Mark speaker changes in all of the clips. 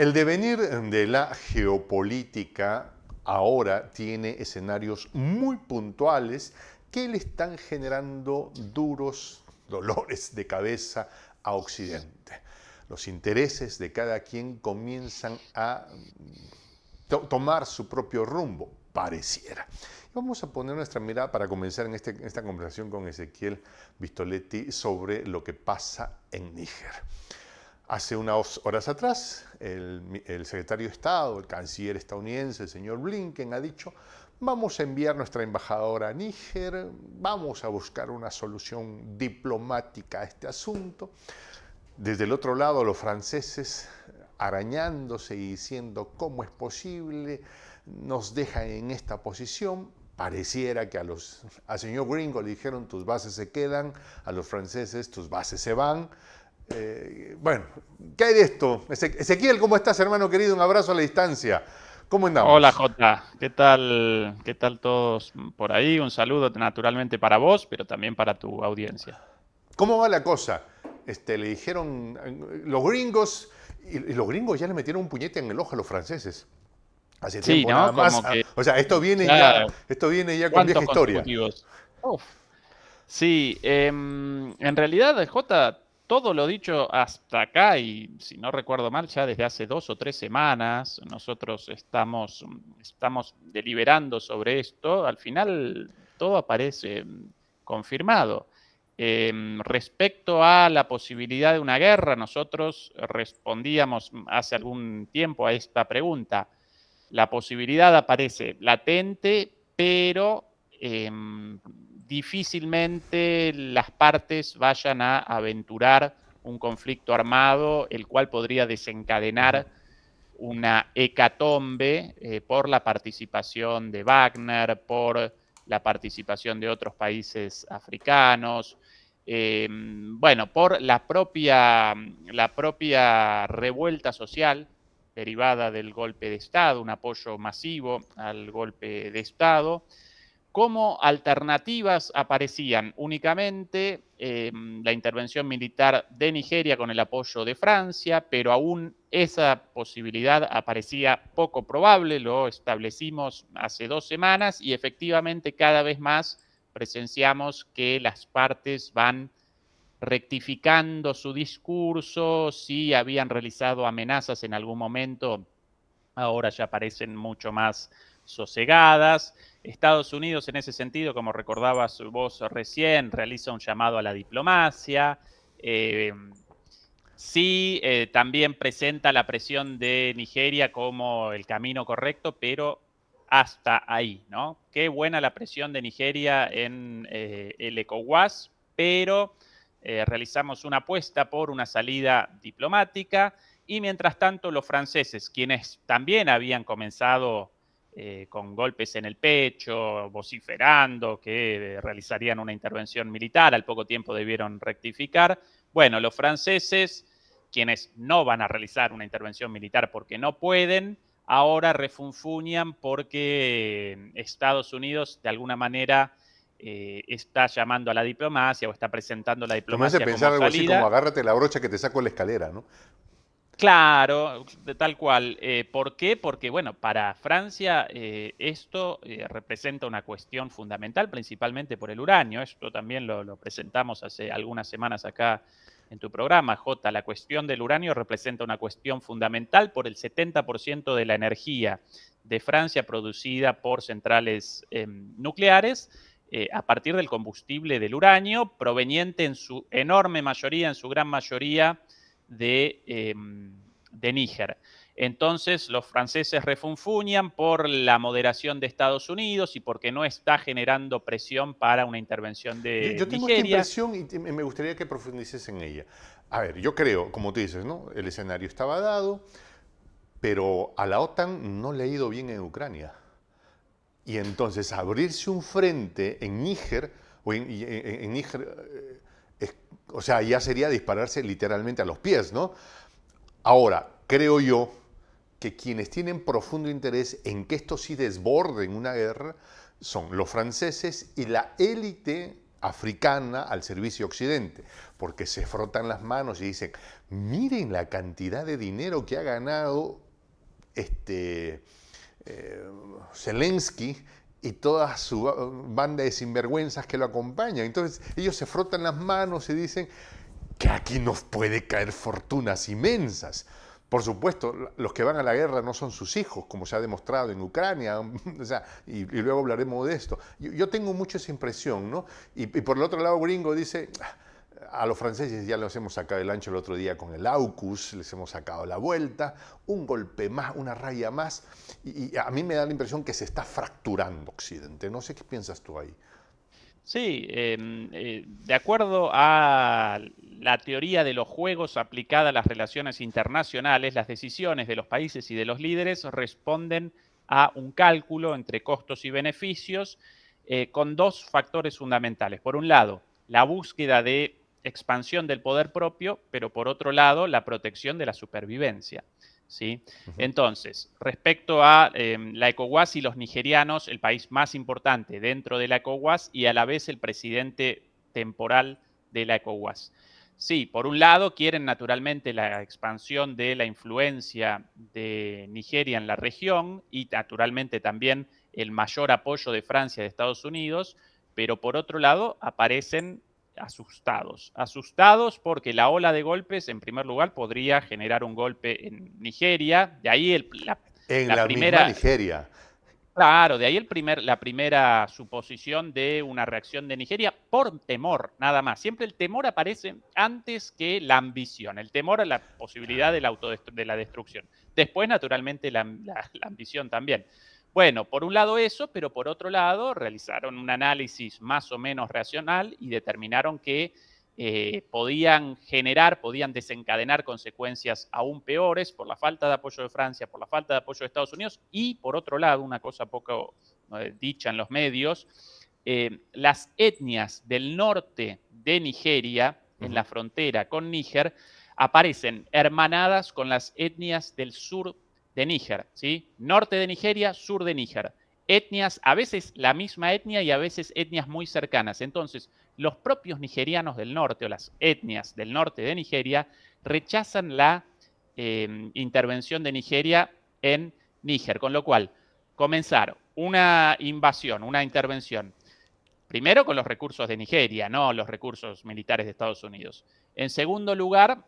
Speaker 1: El devenir de la geopolítica ahora tiene escenarios muy puntuales que le están generando duros dolores de cabeza a Occidente. Los intereses de cada quien comienzan a tomar su propio rumbo, pareciera. Vamos a poner nuestra mirada para comenzar en este, esta conversación con Ezequiel Vistoletti sobre lo que pasa en Níger. Hace unas horas atrás, el, secretario de Estado, el canciller estadounidense, el señor Blinken, ha dicho, vamos a enviar nuestra embajadora a Níger, vamos a buscar una solución diplomática a este asunto. Desde el otro lado, los franceses arañándose y diciendo, ¿cómo es posible? Nos dejan en esta posición. Pareciera que a los, al señor Gringo le dijeron, tus bases se quedan, a los franceses, tus bases se van eh, bueno, ¿qué hay de esto? Ezequiel, ¿cómo estás, hermano querido? Un abrazo a la distancia. ¿Cómo andamos? Hola,
Speaker 2: Jota. ¿Qué tal? ¿Qué tal todos por ahí? Un saludo naturalmente para vos, pero también para tu audiencia.
Speaker 1: ¿Cómo va la cosa? Este, le dijeron los gringos, y, los gringos ya le metieron un puñete en el ojo a los franceses. Hace sí, ¿no? nada más. o sea, esto viene ya, esto
Speaker 2: viene ya con vieja historia. Sí, em, en realidad, Jota, todo lo dicho hasta acá, y si no recuerdo mal, ya desde hace dos o tres semanas nosotros estamos, estamos deliberando sobre esto, al final todo aparece mm, confirmado. Em, respecto a la posibilidad de una guerra, nosotros respondíamos hace algún tiempo a esta pregunta. La posibilidad aparece latente, pero em, difícilmente las partes vayan a aventurar un conflicto armado, el cual podría desencadenar una hecatombe eh, por la participación de Wagner, por la participación de otros países africanos, em, bueno, por la la propia revuelta social derivada del golpe de Estado, un apoyo masivo al golpe de Estado como alternativas aparecían únicamente em, la intervención militar de Nigeria con el apoyo de Francia, pero aún esa posibilidad aparecía poco probable, lo establecimos hace dos semanas y efectivamente cada vez más presenciamos que las partes van rectificando su discurso, si habían realizado amenazas en algún momento, ahora ya parecen mucho más sosegadas. Estados Unidos en ese sentido, como recordabas vos recién, realiza un llamado a la diplomacia. Eh, sí, eh, también presenta la presión de Nigeria como el camino correcto, pero hasta ahí, ¿no? Qué buena la presión de Nigeria en eh, el ECOWAS, pero realizamos una apuesta por una salida diplomática y mientras tanto los franceses, quienes también habían comenzado eh, con golpes en el pecho, vociferando, que eh, realizarían una intervención militar, al poco tiempo debieron rectificar. Bueno, los franceses, quienes no van a realizar una intervención militar porque no pueden, ahora refunfuñan porque eh, Estados Unidos de alguna manera está llamando a la diplomacia o está presentando la diplomacia. Me hace pensar algo así como agárrate
Speaker 1: la brocha que te saco la escalera, ¿no?
Speaker 2: Claro, de tal cual. Eh, ¿Por qué? Porque, bueno, para Francia eh, esto eh, representa una cuestión fundamental, principalmente por el uranio. Esto también lo, presentamos hace algunas semanas acá en tu programa, J. La cuestión del uranio representa una cuestión fundamental por el 70% de la energía de Francia producida por centrales em, nucleares. a partir del combustible del uranio, proveniente en su enorme mayoría, en su gran mayoría, Em, de, Níger. Entonces los franceses refunfuñan por la moderación de Estados Unidos y porque no está generando presión para una intervención de Yo tengo esta impresión
Speaker 1: y me gustaría que profundices en ella. A ver, yo creo, como tú dices, ¿no? el escenario estaba dado, pero a la OTAN no le ha ido bien en Ucrania. Y entonces abrirse un frente en Níger, o en Níger eh, o sea, ya sería dispararse literalmente a los pies, ¿no? Ahora, creo yo que quienes tienen profundo interés en que esto sí desborde en una guerra son los franceses y la élite africana al servicio occidente, porque se frotan las manos y dicen, miren la cantidad de dinero que ha ganado este, eh, Zelensky y toda su banda de sinvergüenzas que lo acompañan. Entonces ellos se frotan las manos y dicen que aquí nos puede caer fortunas inmensas. Por supuesto, los que van a la guerra no son sus hijos, como se ha demostrado en Ucrania, sea, y, luego hablaremos de esto. Yo, tengo mucho esa impresión, ¿no? Y, y por el otro lado, Gringo dice, ah, a los franceses ya los hemos sacado el ancho el otro día con el Aucus les hemos sacado la vuelta, un golpe más, una raya más, y, a mí me da la impresión que se está fracturando Occidente. No sé qué piensas tú ahí.
Speaker 2: Sí, em, eh, de acuerdo a la teoría de los juegos aplicada a las relaciones internacionales, las decisiones de los países y de los líderes responden a un cálculo entre costos y beneficios eh, con dos factores fundamentales. Por un lado, la búsqueda de expansión del poder propio, pero por otro lado, la protección de la supervivencia. ¿sí? Entonces, respecto a em, la ECOWAS y los nigerianos, el país más importante dentro de la ECOWAS y a la vez el presidente temporal de la ECOWAS. Sí, por un lado quieren naturalmente la expansión de la influencia de Nigeria en la región y naturalmente también el mayor apoyo de Francia y de Estados Unidos, pero por otro lado aparecen asustados. Asustados porque la ola de golpes, en primer lugar, podría generar un golpe en Nigeria. De ahí el, la, la, primera
Speaker 1: Nigeria.
Speaker 2: Claro, de ahí el primer, la primera suposición de una reacción de Nigeria por temor, nada más. Siempre el temor aparece antes que la ambición, el temor a la posibilidad de la, de la destrucción. Después, naturalmente, la ambición también. Bueno, por un lado eso, pero por otro lado realizaron un análisis más o menos racional y determinaron que eh, podían generar, podían desencadenar consecuencias aún peores por la falta de apoyo de Francia, por la falta de apoyo de Estados Unidos y, por otro lado, una cosa poco eh, dicha en los medios, eh, las etnias del norte de Nigeria, en la frontera con Níger, aparecen hermanadas con las etnias del sur de Níger, ¿sí? Norte de Nigeria, sur de Níger. Etnias, a veces la misma etnia y a veces etnias muy cercanas. Entonces, los propios nigerianos del norte o las etnias del norte de Nigeria rechazan la em, intervención de Nigeria en Níger, con lo cual comenzar una invasión, una intervención, primero con los recursos de Nigeria, no los recursos militares de Estados Unidos. En segundo lugar,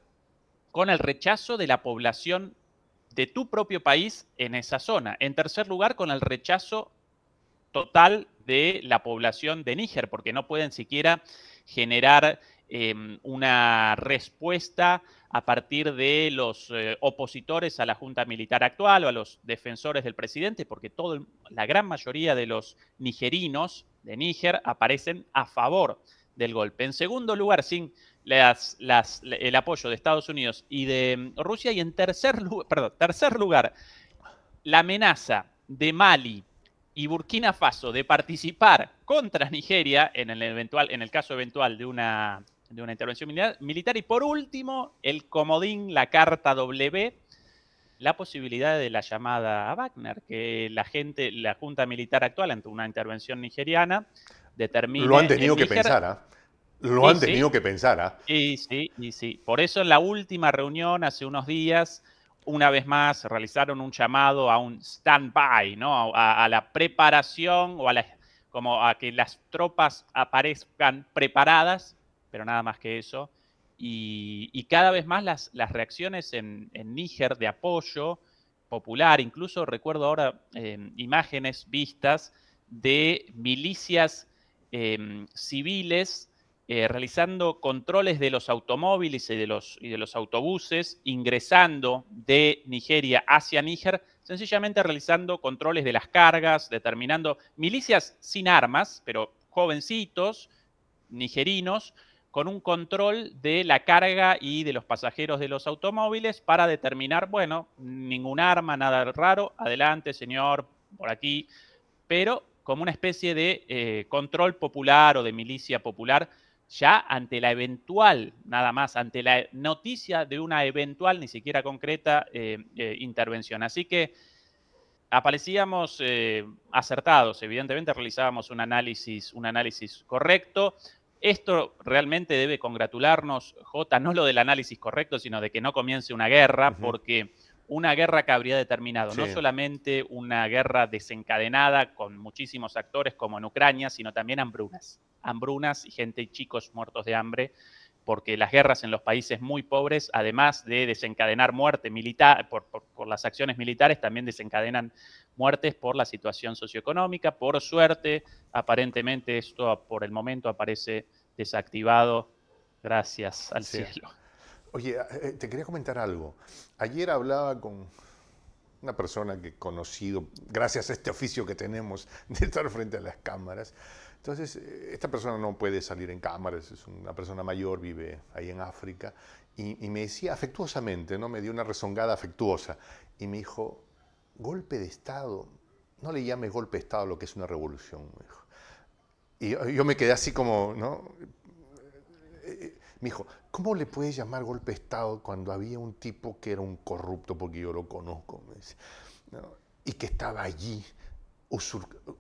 Speaker 2: con el rechazo de la población de tu propio país en esa zona. En tercer lugar, con el rechazo total de la población de Níger, porque no pueden siquiera generar em, una respuesta a partir de los eh, opositores a la Junta Militar actual o a los defensores del presidente, porque todo, la gran mayoría de los nigerinos de Níger aparecen a favor del golpe. En segundo lugar, sin las, el apoyo de Estados Unidos y de mm, Rusia. Y en tercer, tercer lugar, la amenaza de Mali y Burkina Faso de participar contra Nigeria en el, eventual, en el caso eventual de una, de una intervención militar. Y por último, el comodín, la carta W la posibilidad de la llamada a Wagner, que la gente, la Junta Militar actual, ante una intervención nigeriana, determina. Lo han ¿ah? tenido que pensar, ¿ah? Lo han tenido que pensar, Y sí, y sí. Por eso en la última reunión, hace unos días, una vez más realizaron un llamado a un stand-by, ¿no? A, la preparación o a como a que las tropas aparezcan preparadas, pero nada más que eso. Y, cada vez más las, reacciones en, Níger de apoyo popular, incluso recuerdo ahora em, imágenes vistas de milicias em, civiles eh, realizando controles de los automóviles y de los, y de los autobuses ingresando de Nigeria hacia Níger, sencillamente realizando controles de las cargas, determinando milicias sin armas, pero jovencitos, nigerinos, con un control de la carga y de los pasajeros de los automóviles para determinar, bueno, ningún arma, nada raro, adelante señor, por aquí, pero como una especie de eh, control popular o de milicia popular ya ante la eventual, nada más, ante la noticia de una eventual, ni siquiera concreta, eh, eh, intervención. Así que aparecíamos acertados, evidentemente realizábamos un análisis, un análisis correcto. Esto realmente debe congratularnos, J, no lo del análisis correcto, sino de que no comience una guerra, porque una guerra que habría determinado no solamente una guerra desencadenada con muchísimos actores como en Ucrania, sino también hambrunas. Hambrunas y gente y chicos muertos de hambre porque las guerras en los países muy pobres, además de desencadenar muerte militar por, las acciones militares, también desencadenan muertes por la situación socioeconómica. Por suerte, aparentemente esto por el momento aparece desactivado gracias al cielo.
Speaker 1: Oye, eh, eh, te quería comentar algo. Ayer hablaba con una persona que he conocido, gracias a este oficio que tenemos de estar frente a las cámaras, entonces, eh, esta persona no puede salir en cámaras, es una persona mayor, vive ahí en África, y, me decía afectuosamente, ¿no? me dio una rezongada afectuosa, y me dijo, golpe de Estado, no le llames golpe de Estado a lo que es una revolución, me Y yo, me quedé así como, ¿no? Eh, eh, me dijo, ¿cómo le puedes llamar golpe de Estado cuando había un tipo que era un corrupto, porque yo lo conozco, y que estaba allí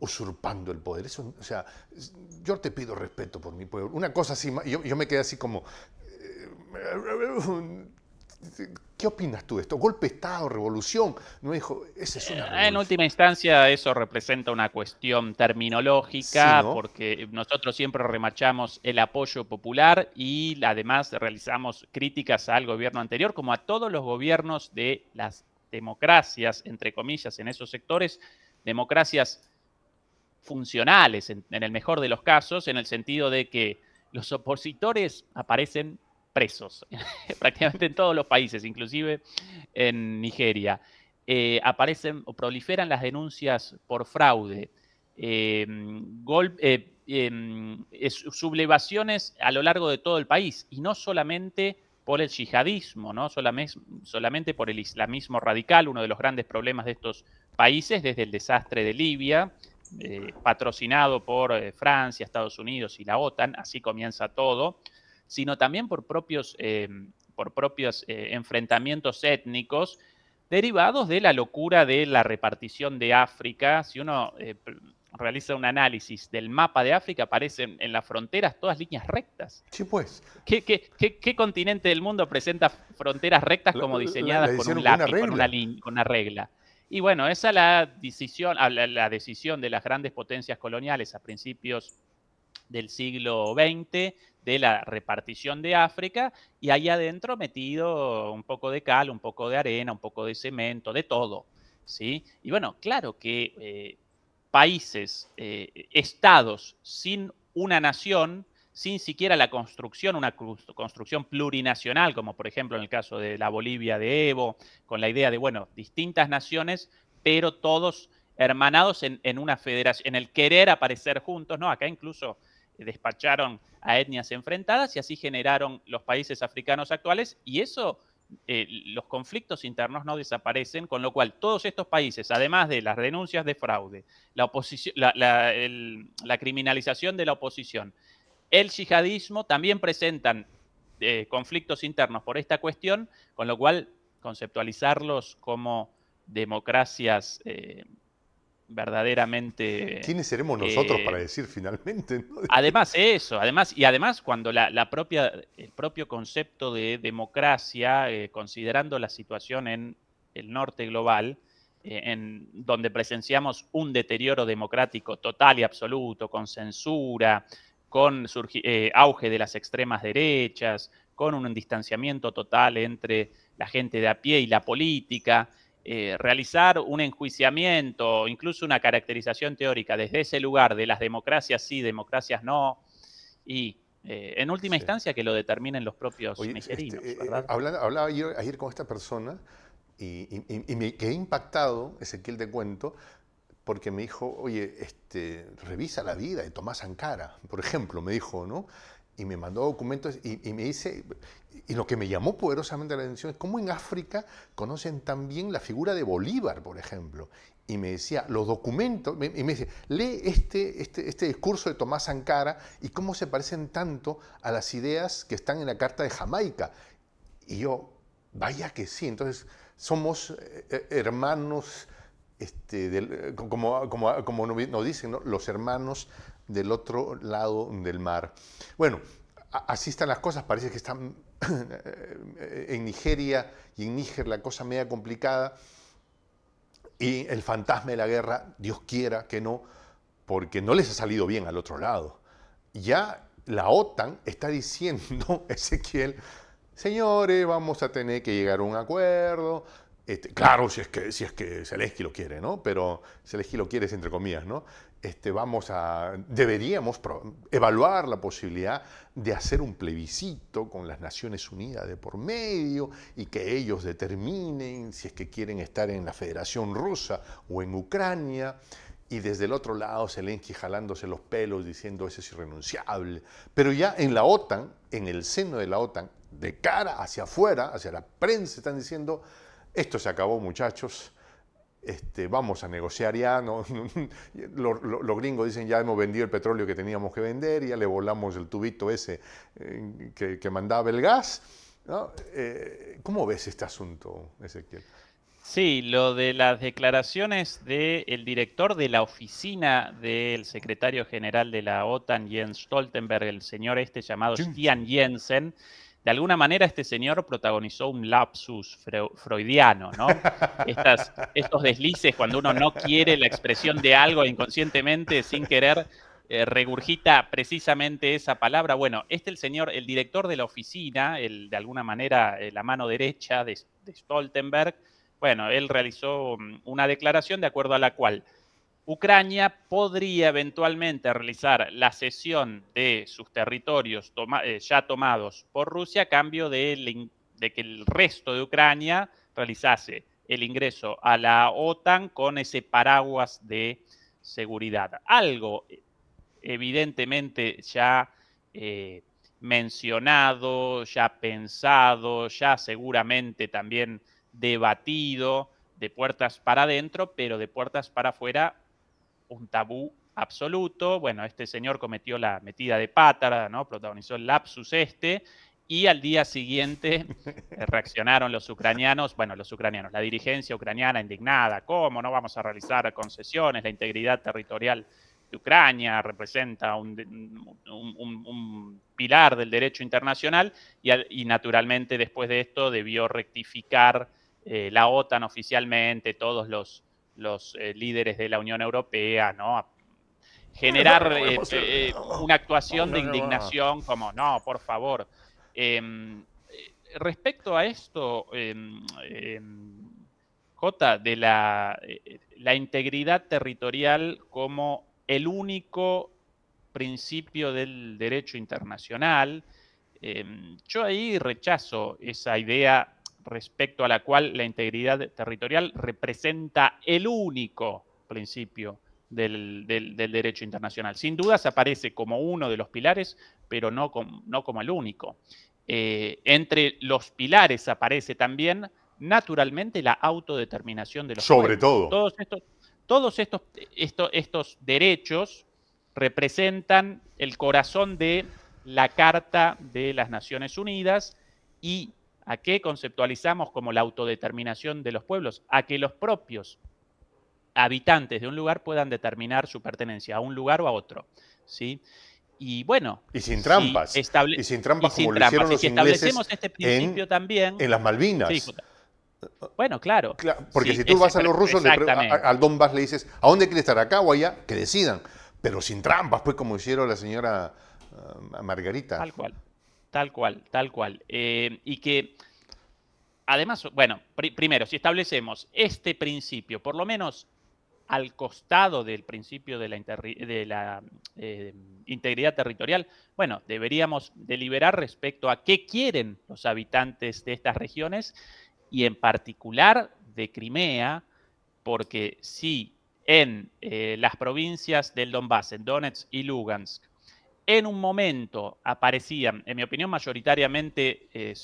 Speaker 1: usurpando el poder. o sea, yo te pido respeto por mi pueblo. Una cosa así, yo, me quedé así como... Eh, ¿Qué opinas tú de esto? ¿Golpe de Estado? ¿Revolución? No eh,
Speaker 2: En última instancia, eso representa una cuestión terminológica, porque nosotros siempre remachamos el apoyo popular y además realizamos críticas al gobierno anterior, como a todos los gobiernos de las democracias, entre comillas, en esos sectores, democracias funcionales, en, el mejor de los casos, en el sentido de que los opositores aparecen presos, prácticamente en todos los países, inclusive en Nigeria. Eh, aparecen o proliferan las denuncias por fraude, em, eh, em, sublevaciones a lo largo de todo el país, y no solamente por el yihadismo, no solamente, solamente por el islamismo radical, uno de los grandes problemas de estos países desde el desastre de Libia, eh, patrocinado por eh, Francia, Estados Unidos y la OTAN, así comienza todo, sino también por propios, em, por propios eh, enfrentamientos étnicos derivados de la locura de la repartición de África. Si uno realiza un análisis del mapa de África, aparecen en las fronteras todas líneas rectas. Sí, pues. ¿Qué, continente del mundo presenta fronteras rectas como diseñadas con un lápiz, con una regla? Y bueno, esa es la decisión, la, decisión de las grandes potencias coloniales a principios del siglo XX de la repartición de África y ahí adentro metido un poco de cal, un poco de arena, un poco de cemento, de todo. ¿sí? Y bueno, claro que eh, países, eh, estados sin una nación sin siquiera la construcción, una construcción plurinacional, como por ejemplo en el caso de la Bolivia de Evo, con la idea de, bueno, distintas naciones, pero todos hermanados en, una federación, en el querer aparecer juntos, ¿no? Acá incluso despacharon a etnias enfrentadas y así generaron los países africanos actuales y eso, eh, los conflictos internos no desaparecen, con lo cual todos estos países, además de las denuncias de fraude, la, oposición, la criminalización de la oposición, el yihadismo también presentan eh, conflictos internos por esta cuestión, con lo cual conceptualizarlos como democracias eh, verdaderamente... ¿Quiénes seremos nosotros eh, para
Speaker 1: decir finalmente?
Speaker 2: Además eso, además, y además cuando propia, el propio concepto de democracia, considerando la situación en el norte global, en donde presenciamos un deterioro democrático total y absoluto, con censura, con eh, auge de las extremas derechas, con un distanciamiento total entre la gente de a pie y la política, eh, realizar un enjuiciamiento, incluso una caracterización teórica desde ese lugar de las democracias sí, democracias no, y eh, en última instancia que lo determinen los propios este, nigerinos.
Speaker 1: hablaba, ayer, con esta persona y, y, y, me ese impactado, Ezequiel te cuento, porque me dijo, oye, este, revisa la vida de Tomás Ancara, por ejemplo, me dijo, ¿no? Y me mandó documentos y, me dice, y lo que me llamó poderosamente la atención es cómo en África conocen tan bien la figura de Bolívar, por ejemplo. Y me decía, los documentos, y me dice, lee este, este, este discurso de Tomás Ancara y cómo se parecen tanto a las ideas que están en la Carta de Jamaica. Y yo, vaya que sí, entonces somos eh, eh, hermanos este, eh, como, nos dicen los hermanos del otro lado del mar. Bueno, así están las cosas, parece que están eh, en Nigeria y en Níger la cosa media complicada y el fantasma de la guerra, Dios quiera que no, porque no les ha salido bien al otro lado. Ya la OTAN está diciendo, Ezequiel, señores, vamos a tener que llegar a un acuerdo, este, claro, si es, que, si que Zelensky lo quiere, ¿no? Pero Zelensky lo quiere, entre comillas, ¿no? Este, vamos a, deberíamos evaluar la posibilidad de hacer un plebiscito con las Naciones Unidas de por medio y que ellos determinen si es que quieren estar en la Federación Rusa o en Ucrania. Y desde el otro lado, Zelensky jalándose los pelos diciendo eso es irrenunciable. Pero ya en la OTAN, en el seno de la OTAN, de cara hacia afuera, hacia la prensa, están diciendo esto se acabó muchachos, este, vamos a negociar ya, ¿no? los, gringos dicen ya hemos vendido el petróleo que teníamos que vender, ya le volamos el tubito ese eh, que, mandaba el gas. Eh, ¿Cómo ves este asunto, Ezequiel?
Speaker 2: Sí, lo de las declaraciones del director de la oficina del secretario general de la OTAN, Jens Stoltenberg, el señor este llamado Stian Jensen, de alguna manera este señor protagonizó un lapsus freudiano, ¿no? estos deslices cuando uno no quiere la expresión de algo inconscientemente, sin querer, eh, regurgita precisamente esa palabra. Bueno, este el señor, el director de la oficina, el, de alguna manera eh, la mano derecha de Stoltenberg, bueno, él realizó mm, una declaración de acuerdo a la cual Ucrania podría eventualmente realizar la cesión de sus territorios eh, ya tomados por Rusia a cambio de, que el resto de Ucrania realizase el ingreso a la OTAN con ese paraguas de seguridad. Algo eh, evidentemente ya eh, mencionado, ya pensado, ya seguramente también debatido de puertas para adentro, pero de puertas para afuera un tabú absoluto. Bueno, este señor cometió la metida de pátara, ¿no? protagonizó el lapsus este, y al día siguiente eh, reaccionaron los ucranianos, bueno, los ucranianos, la dirigencia ucraniana indignada, ¿cómo no vamos a realizar concesiones? La integridad territorial de Ucrania representa un, pilar del derecho internacional y, naturalmente después de esto debió rectificar eh, la OTAN oficialmente, todos los los eh, líderes de la Unión Europea, ¿no? generar eh, eh, una actuación de indignación como, no, por favor. Em, respecto a esto, em, em, Jota, de la, integridad territorial como el único principio del derecho internacional, yo ahí rechazo esa idea respecto a la cual la integridad territorial representa el único principio del, derecho internacional. Sin dudas aparece como uno de los pilares, pero no, no como el único. Eh, entre los pilares aparece también, naturalmente, la autodeterminación de los Sobre todo. Todos estos, todos estos derechos representan el corazón de la Carta de las Naciones Unidas y ¿A qué conceptualizamos como la autodeterminación de los pueblos? A que los propios habitantes de un lugar puedan determinar su pertenencia a un lugar o a otro. ¿sí? Y bueno. Y sin trampas. y sin trampas establecemos este principio también. En las Malvinas. bueno, claro. porque si tú vas a los rusos, le al
Speaker 1: Donbass le dices, ¿a dónde quiere estar? ¿Acá o allá? Que decidan. Pero sin trampas, pues como hicieron la señora ah, Margarita. Tal cual.
Speaker 2: Tal cual, tal cual. Eh, y que, además, bueno, primero, si establecemos este principio, por lo menos al costado del principio de la, eh, integridad territorial, bueno, deberíamos deliberar respecto a qué quieren los habitantes de estas regiones y en particular de Crimea, porque si en eh, las provincias del Donbass, en Donetsk y Lugansk, en un momento aparecían, en mi opinión, mayoritariamente eh,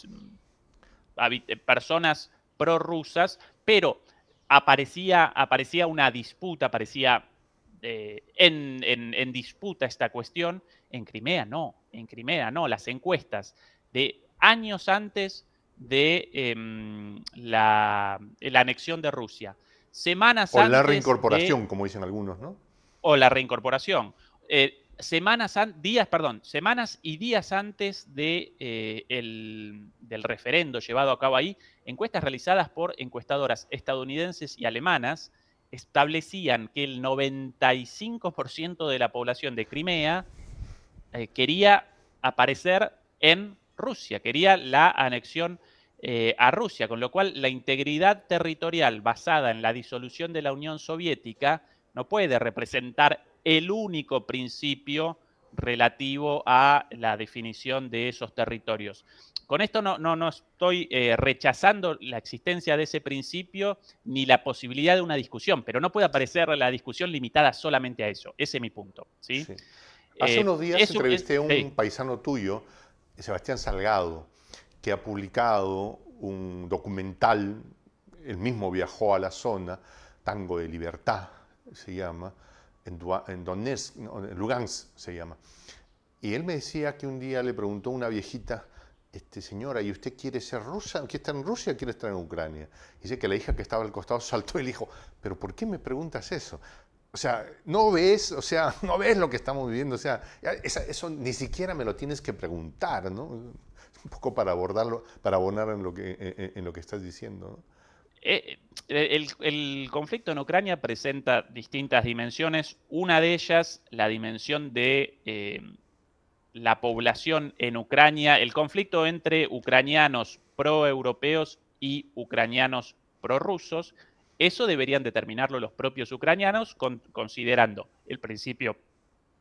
Speaker 2: eh, personas prorrusas, pero aparecía, aparecía una disputa, aparecía eh, en, disputa esta cuestión. En Crimea no, en Crimea no. Las encuestas de años antes de em, la, anexión de Rusia, semanas antes antes. O la reincorporación,
Speaker 1: como dicen algunos, ¿no?
Speaker 2: O la reincorporación semanas, días, semanas y días antes de, eh, el, del referendo llevado a cabo ahí, encuestas realizadas por encuestadoras estadounidenses y alemanas establecían que el 95% de la población de Crimea eh, quería aparecer en Rusia, quería la anexión eh, a Rusia, con lo cual la integridad territorial basada en la disolución de la Unión Soviética no puede representar el único principio relativo a la definición de esos territorios. Con esto no, no, estoy eh, rechazando la existencia de ese principio ni la posibilidad de una discusión, pero no puede aparecer la discusión limitada solamente a eso. Ese es mi punto. ¿sí? Eh, Hace unos días entrevisté a un
Speaker 1: paisano tuyo, Sebastián Salgado, que ha publicado un documental, él mismo viajó a la zona, Tango de Libertad se llama, en, Donetsk, en Lugansk se llama. Y él me decía que un día le preguntó una viejita, este, señora, ¿y usted quiere ser rusa? ¿Quiere estar en Rusia o quiere estar en Ucrania? dice que la hija que estaba al costado saltó y le dijo, pero ¿por qué me preguntas eso? O sea, no ves, o sea, no ves lo que estamos viviendo, o sea, eso, ni siquiera me lo tienes que preguntar, ¿no? Un poco para abordarlo, para abonar en lo que, en, en lo que estás diciendo, ¿no?
Speaker 2: Eh, eh, el, conflicto en Ucrania presenta distintas dimensiones. Una de ellas, la dimensión de eh, la población en Ucrania, el conflicto entre ucranianos proeuropeos y ucranianos prorrusos. Eso deberían determinarlo los propios ucranianos, considerando el principio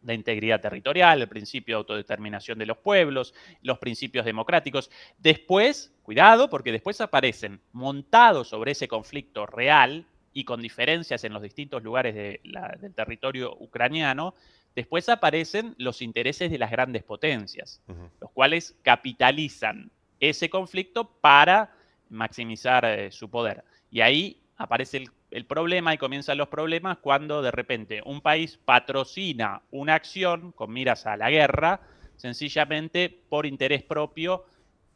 Speaker 2: la integridad territorial, el principio de autodeterminación de los pueblos, los principios democráticos. Después, cuidado, porque después aparecen montados sobre ese conflicto real y con diferencias en los distintos lugares del territorio ucraniano, después aparecen los intereses de las grandes potencias, los cuales capitalizan ese conflicto para maximizar eh, su poder. Y ahí aparece el el problema y comienzan los problemas cuando de repente un país patrocina una acción con miras a la guerra, sencillamente por interés propio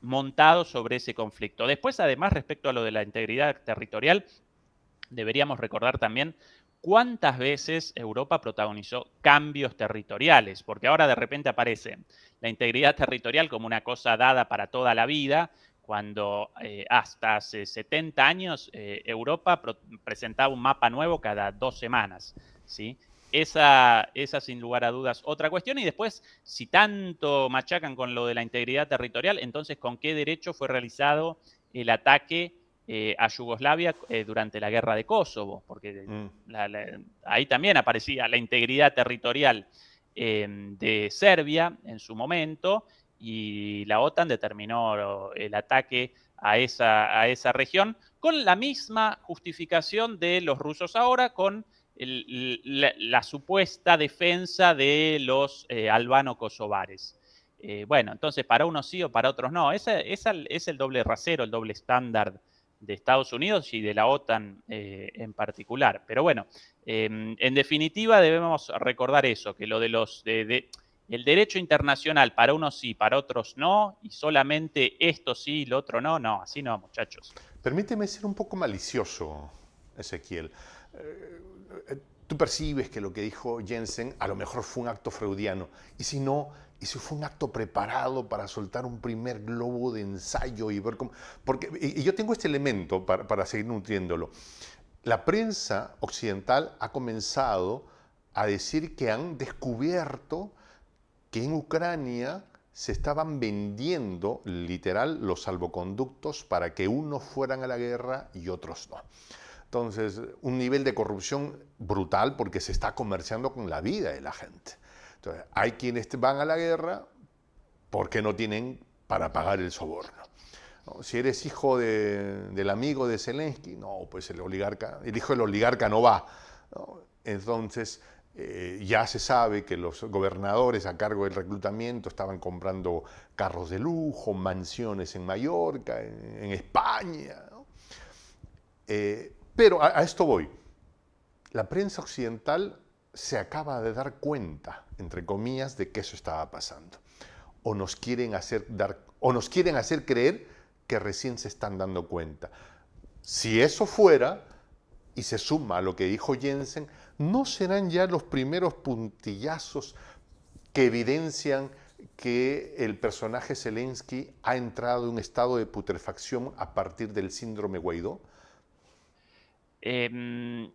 Speaker 2: montado sobre ese conflicto. Después, además, respecto a lo de la integridad territorial, deberíamos recordar también cuántas veces Europa protagonizó cambios territoriales, porque ahora de repente aparece la integridad territorial como una cosa dada para toda la vida, cuando eh, hasta hace 70 años eh, Europa presentaba un mapa nuevo cada dos semanas. ¿sí? Esa, esa, sin lugar a dudas otra cuestión. Y después, si tanto machacan con lo de la integridad territorial, entonces con qué derecho fue realizado el ataque eh, a Yugoslavia durante la guerra de Kosovo, porque mm. ahí también aparecía la integridad territorial de Serbia en su momento, y la OTAN determinó el ataque a esa, región con la misma justificación de los rusos ahora, con la, supuesta defensa de los eh, albano-kosovares. Eh, bueno, entonces para unos sí o para otros no. es el doble rasero, el doble estándar de Estados Unidos y de la OTAN eh, en particular. Pero bueno, em, en definitiva debemos recordar eso, que lo de los... de, el derecho internacional para unos sí, para otros no, y solamente esto sí, lo otro no, no, así no, muchachos.
Speaker 1: Permíteme ser un poco malicioso, Ezequiel. Eh, tú percibes que lo que dijo Jensen a lo mejor fue un acto freudiano, y si no, y si fue un acto preparado para soltar un primer globo de ensayo y ver cómo... Porque, y yo tengo este elemento para, para seguir nutriéndolo. La prensa occidental ha comenzado a decir que han descubierto que en Ucrania se estaban vendiendo literal los salvoconductos para que unos fueran a la guerra y otros no. Entonces, un nivel de corrupción brutal porque se está comerciando con la vida de la gente. Entonces, hay quienes van a la guerra porque no tienen para pagar el soborno. Si eres hijo del amigo de Zelensky, no, pues el oligarca, el hijo del oligarca no va. Entonces, eh, ya se sabe que los gobernadores a cargo del reclutamiento estaban comprando carros de lujo, mansiones en Mallorca, en, España. Eh, pero a, esto voy. La prensa occidental se acaba de dar cuenta, entre comillas, de que eso estaba pasando. O nos quieren o nos quieren hacer creer que recién se están dando cuenta. Si eso fuera, y se suma a lo que dijo Jensen, ¿no serán ya los primeros puntillazos que evidencian que el personaje Zelensky ha entrado en un estado de putrefacción a partir del síndrome Guaidó?
Speaker 2: Em,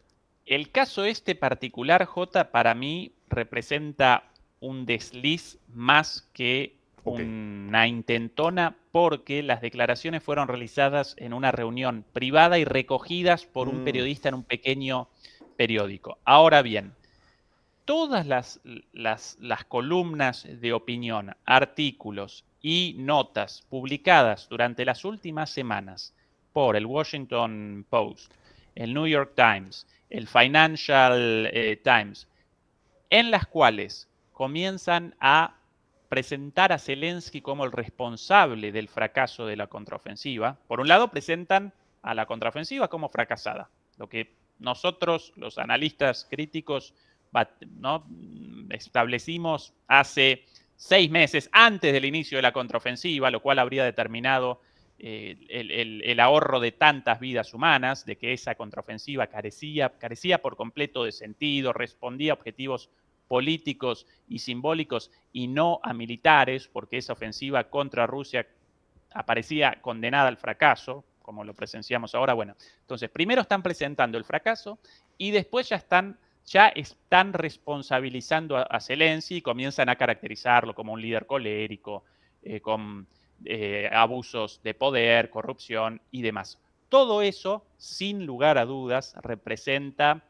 Speaker 2: el caso este particular, J, para mí representa un desliz más que una intentona porque las declaraciones fueron realizadas en una reunión privada y recogidas por un mm. periodista en un pequeño periódico. Ahora bien, todas las, columnas de opinión, artículos y notas publicadas durante las últimas semanas por el Washington Post, el New York Times, el Financial eh, Times, en las cuales comienzan a presentar a Zelensky como el responsable del fracaso de la contraofensiva. Por un lado, presentan a la contraofensiva como fracasada, lo que nosotros, los analistas críticos, establecimos hace seis meses antes del inicio de la contraofensiva, lo cual habría determinado eh, el, ahorro de tantas vidas humanas, de que esa contraofensiva carecía, carecía por completo de sentido, respondía a objetivos políticos y simbólicos y no a militares, porque esa ofensiva contra Rusia aparecía condenada al fracaso, como lo presenciamos ahora. Bueno, entonces primero están presentando el fracaso y después ya están, ya están responsabilizando a, a y comienzan a caracterizarlo como un líder colérico, eh, con eh, abusos de poder, corrupción y demás. Todo eso, sin lugar a dudas, representa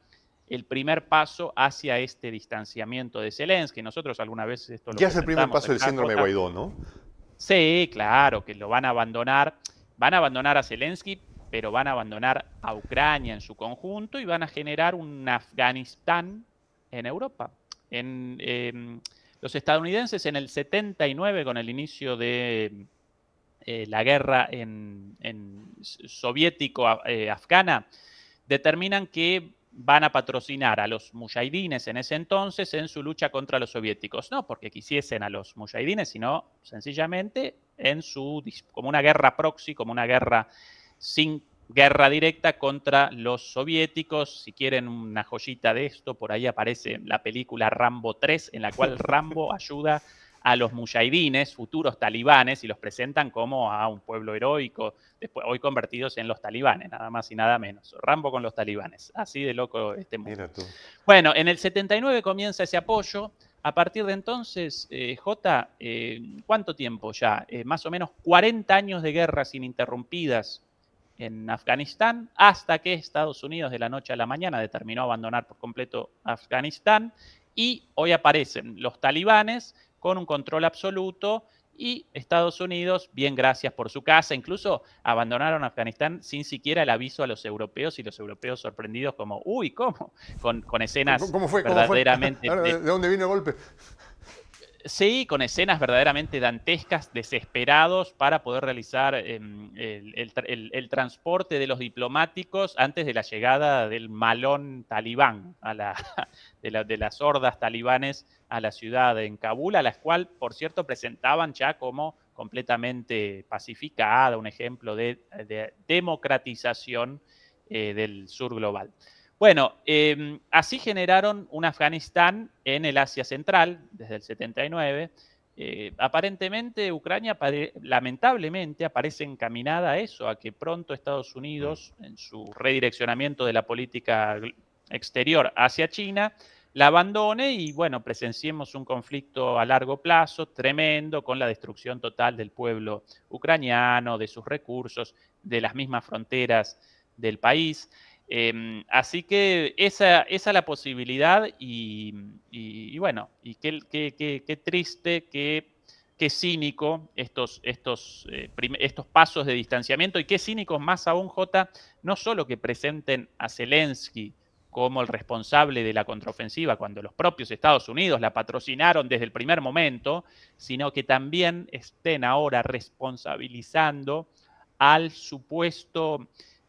Speaker 2: el primer paso hacia este distanciamiento de Zelensky. Nosotros alguna vez esto lo Ya es el primer paso del síndrome de Guaidó, ¿no? Sí, claro, que lo van a abandonar. Van a abandonar a Zelensky, pero van a abandonar a Ucrania en su conjunto y van a generar un Afganistán en Europa. En, em, los estadounidenses en el 79, con el inicio de eh, la guerra en, soviético-afgana, eh, determinan que van a patrocinar a los mujahidines en ese entonces en su lucha contra los soviéticos. No porque quisiesen a los mujahidines, sino sencillamente en su, como una guerra proxy, como una guerra sin guerra directa contra los soviéticos. Si quieren una joyita de esto, por ahí aparece la película Rambo 3, en la cual Rambo ayuda a los mujahidines, futuros talibanes, y los presentan como a un pueblo heroico, después, hoy convertidos en los talibanes, nada más y nada menos. Rambo con los talibanes, así de loco este mundo. Bueno, en el 79 comienza ese apoyo. A partir de entonces, eh, J, eh, ¿cuánto tiempo ya? Eh, más o menos 40 años de guerras ininterrumpidas en Afganistán, hasta que Estados Unidos de la noche a la mañana determinó abandonar por completo Afganistán y hoy aparecen los talibanes con un control absoluto y Estados Unidos, bien gracias por su casa, incluso abandonaron Afganistán sin siquiera el aviso a los europeos y los europeos sorprendidos como, uy, ¿cómo? Con, escenas verdaderamente... ¿De
Speaker 1: dónde vino el golpe?
Speaker 2: Sí, con escenas verdaderamente dantescas, desesperados para poder realizar em, el, transporte de los diplomáticos antes de la llegada del malón talibán, de, las hordas talibanes a la ciudad en Kabul, a la cual, por cierto, presentaban ya como completamente pacificada, un ejemplo de, democratización eh, del sur global. Bueno, em, así generaron un Afganistán en el Asia Central desde el 79. Eh, aparentemente Ucrania, lamentablemente, aparece encaminada a eso, a que pronto Estados Unidos, mm. en su redireccionamiento de la política exterior hacia China, la abandone y, bueno, presenciemos un conflicto a largo plazo tremendo con la destrucción total del pueblo ucraniano, de sus recursos, de las mismas fronteras del país. Em, así que esa, es la posibilidad y, bueno, y qué, triste, qué, cínico estos, estos, eh, estos pasos de distanciamiento y qué cínicos más aún, J, no solo que presenten a Zelensky como el responsable de la contraofensiva cuando los propios Estados Unidos la patrocinaron desde el primer momento, sino que también estén ahora responsabilizando al supuesto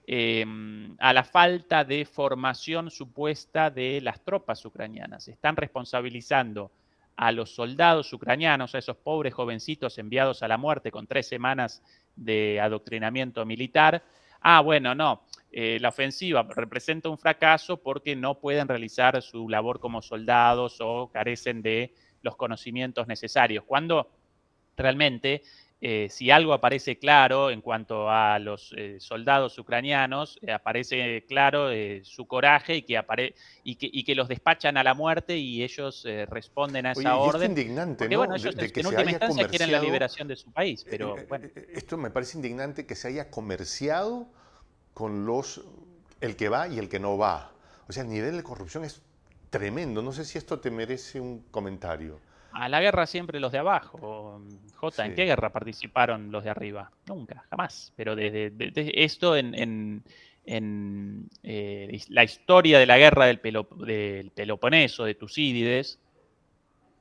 Speaker 2: Em, a la falta de formación supuesta de las tropas ucranianas. Están responsabilizando a los soldados ucranianos, a esos pobres jovencitos enviados a la muerte con tres semanas de adoctrinamiento militar. Ah, bueno, no, eh, la ofensiva representa un fracaso porque no pueden realizar su labor como soldados o carecen de los conocimientos necesarios, cuando realmente eh, si algo aparece claro en cuanto a los eh, soldados ucranianos, eh, aparece claro eh, su coraje y que, y que, los despachan a la muerte y ellos responden a esa Oye, orden. Es indignante, ¿no? última instancia quieren la liberación de su país, pero
Speaker 1: bueno. Esto me parece indignante que se haya comerciado con los el que va y el que no va. O sea, el nivel de corrupción es tremendo. No sé si esto te merece un comentario.
Speaker 2: A la guerra siempre los de abajo. J, ¿en qué guerra participaron los de arriba? Nunca, jamás. Pero desde, esto en, eh, la historia de la guerra del, Peloponeso, de Tucídides,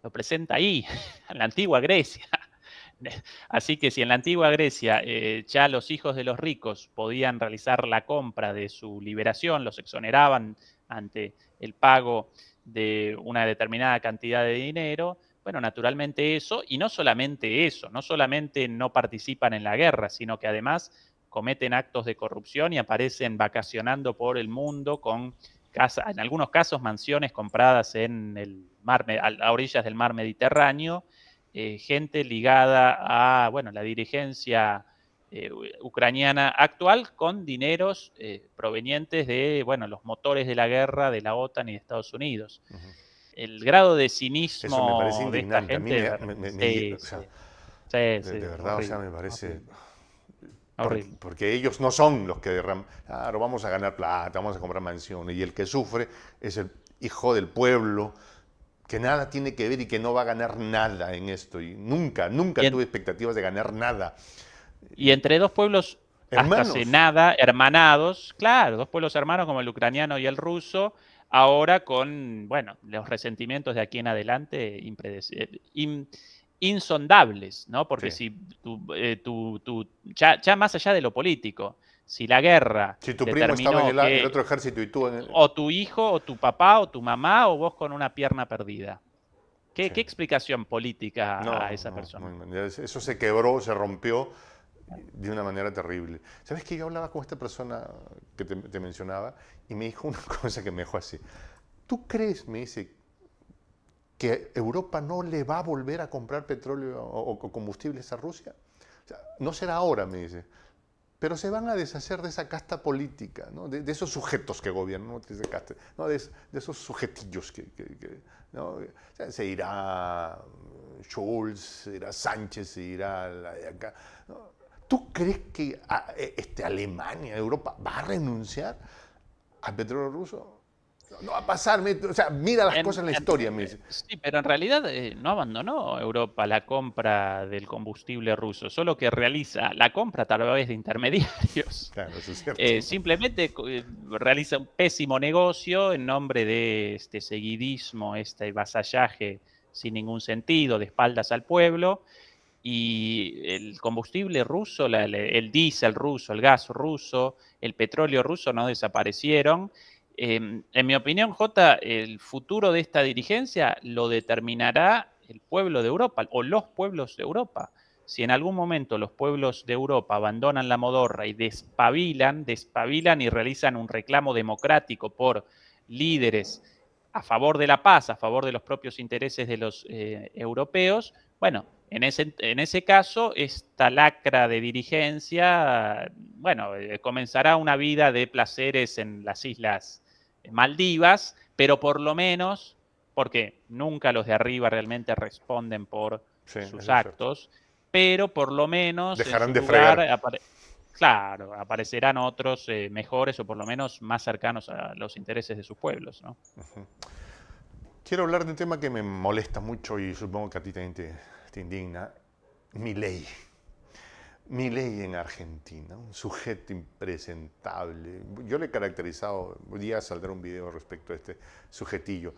Speaker 2: lo presenta ahí, en la antigua Grecia. Así que si en la antigua Grecia eh, ya los hijos de los ricos podían realizar la compra de su liberación, los exoneraban ante el pago de una determinada cantidad de dinero, bueno, naturalmente eso, y no solamente eso, no solamente no participan en la guerra, sino que además cometen actos de corrupción y aparecen vacacionando por el mundo con casa, en algunos casos mansiones compradas en el mar, a orillas del mar Mediterráneo, eh, gente ligada a bueno, la dirigencia eh, ucraniana actual con dineros eh, provenientes de bueno, los motores de la guerra de la OTAN y de Estados Unidos el grado de cinismo Eso me parece de esta gente.
Speaker 1: de, verdad, o sea, me parece... Horrible. porque ellos no son los que derraman, claro, vamos a ganar plata, vamos a comprar mansiones, y el que sufre es el hijo del pueblo, que nada tiene que ver y que no va
Speaker 2: a ganar nada en esto. Y nunca, nunca tuve expectativas de ganar nada. Y entre dos pueblos nada, hermanados, claro, dos pueblos hermanos como el ucraniano y el ruso, Ahora con, bueno, los resentimientos de aquí en adelante eh, insondables, ¿no? Porque si tu, eh, ya, más allá de lo político, si la guerra... Si tu en el, otro
Speaker 1: ejército y tú
Speaker 2: O tu hijo, o tu papá, o tu mamá, o vos con una pierna perdida. ¿Qué, explicación política a esa persona?
Speaker 1: eso se quebró, se rompió de una manera terrible. ¿Sabes que Yo hablaba con esta persona que te, mencionaba y me dijo una cosa que me dejó así. ¿Tú crees, me dice, que Europa no le va a volver a comprar petróleo o, combustibles a Rusia? no será ahora, me dice. Pero se van a deshacer de esa casta política, de, esos sujetos que gobiernan, no, de, casta, no de, esos sujetillos que... ¿no? se irá Schulz, se irá Sánchez, se irá... La, de acá, ¿Tú crees que ah, e, este, Alemania, Europa, va a renunciar al petróleo ruso?
Speaker 2: No, va a pasar, mira las cosas en la historia. Me Sí, pero en realidad eh, no abandonó Europa la compra del combustible ruso, solo que realiza la compra tal vez de intermediarios. Claro, eso es cierto. Eh, simplemente eh, realiza un pésimo negocio en nombre de este seguidismo, este vasallaje sin ningún sentido, de espaldas al pueblo y el combustible ruso, el diésel ruso, el gas ruso, el petróleo ruso no desaparecieron. Em, en mi opinión, J, el futuro de esta dirigencia lo determinará el pueblo de Europa o los pueblos de Europa. Si en algún momento los pueblos de Europa abandonan la modorra y despabilan, despabilan y realizan un reclamo democrático por líderes a favor de la paz, a favor de los propios intereses de los eh, europeos, bueno, en ese, en ese caso, esta lacra de dirigencia, bueno, eh, comenzará una vida de placeres en las islas Maldivas, pero por lo menos, porque nunca los de arriba realmente responden por sus actos, pero por lo menos... Dejarán de fregar. claro, aparecerán otros eh, mejores o por lo menos más cercanos a los intereses de sus pueblos.
Speaker 1: Quiero hablar de un tema que me molesta mucho y supongo que a ti también te este, indigna, mi ley. Mi ley en Argentina, un sujeto impresentable. Yo le he caracterizado, hoy día saldrá un video respecto a este sujetillo.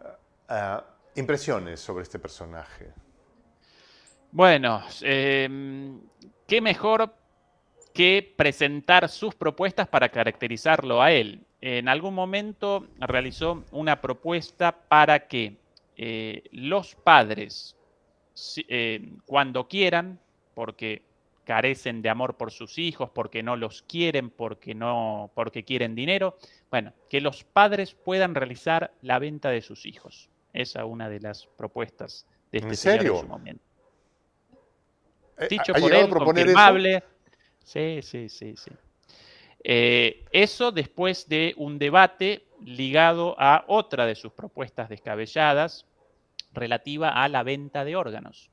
Speaker 1: Ah, ah, impresiones sobre este personaje.
Speaker 2: Bueno, em, qué mejor que presentar sus propuestas para caracterizarlo a él. En algún momento realizó una propuesta para que eh, los padres eh, cuando quieran, porque carecen de amor por sus hijos, porque no los quieren, porque no, porque quieren dinero. Bueno, que los padres puedan realizar la venta de sus hijos. Esa es una de las propuestas de este señor momento. Eh, Dicho por él, confirmable. Sí, sí, sí, sí. Eh, eso después de un debate ligado a otra de sus propuestas descabelladas, relativa a la venta de órganos.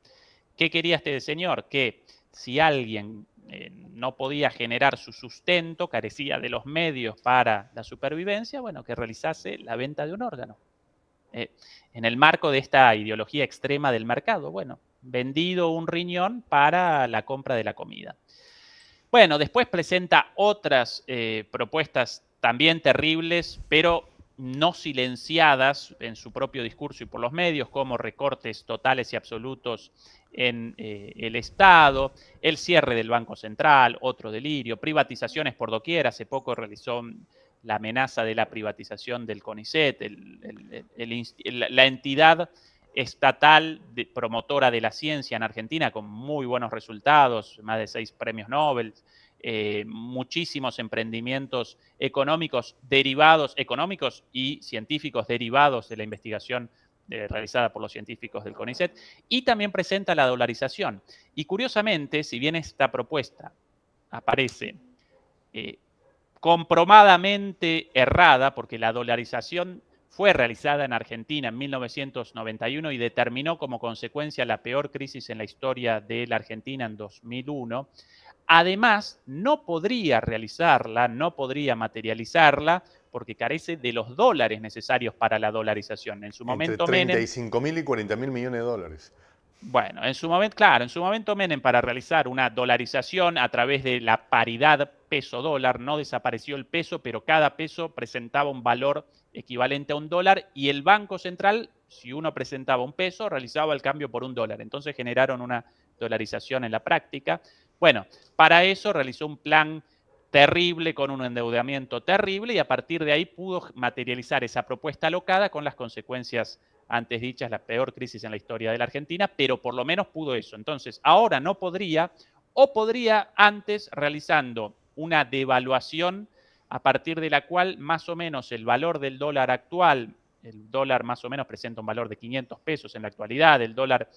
Speaker 2: ¿Qué quería este señor? Que si alguien eh, no podía generar su sustento, carecía de los medios para la supervivencia, bueno, que realizase la venta de un órgano. Eh, en el marco de esta ideología extrema del mercado, bueno, vendido un riñón para la compra de la comida. Bueno, después presenta otras eh, propuestas también terribles, pero no silenciadas en su propio discurso y por los medios, como recortes totales y absolutos en eh, el Estado, el cierre del Banco Central, otro delirio, privatizaciones por doquier, hace poco realizó la amenaza de la privatización del CONICET, la entidad estatal promotora de la ciencia en Argentina con muy buenos resultados, más de seis premios Nobel, eh, muchísimos emprendimientos económicos derivados, económicos y científicos derivados de la investigación eh, realizada por los científicos del CONICET, y también presenta la dolarización. Y curiosamente, si bien esta propuesta aparece eh, compromadamente errada, porque la dolarización fue realizada en Argentina en 1991 y determinó como consecuencia la peor crisis en la historia de la Argentina en 2001. Además, no podría realizarla, no podría materializarla porque carece de los dólares necesarios para la dolarización. En su momento Entre 35
Speaker 1: mil y 40 mil millones de
Speaker 2: dólares. Bueno, en su momento, claro, en su momento Menem para realizar una dolarización a través de la paridad peso dólar no desapareció el peso, pero cada peso presentaba un valor equivalente a un dólar, y el Banco Central, si uno presentaba un peso, realizaba el cambio por un dólar. Entonces generaron una dolarización en la práctica. Bueno, para eso realizó un plan terrible, con un endeudamiento terrible, y a partir de ahí pudo materializar esa propuesta alocada con las consecuencias antes dichas, la peor crisis en la historia de la Argentina, pero por lo menos pudo eso. Entonces, ahora no podría, o podría antes realizando una devaluación a partir de la cual más o menos el valor del dólar actual, el dólar más o menos presenta un valor de 500 pesos en la actualidad, el dólar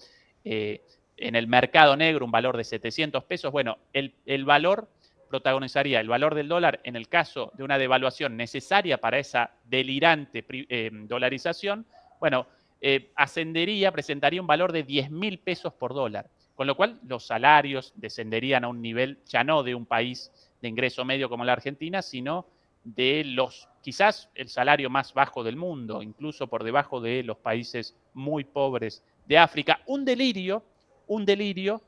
Speaker 2: eh, en el mercado negro un valor de 700 pesos, bueno, el, valor protagonizaría el valor del dólar en el caso de una devaluación necesaria para esa delirante eh, dolarización, bueno, eh, ascendería, presentaría un valor de 10 mil pesos por dólar, con lo cual los salarios descenderían a un nivel ya no de un país de ingreso medio como la Argentina, sino de los, quizás el salario más bajo del mundo, incluso por debajo de los países muy pobres de África. Un delirio, un delirio,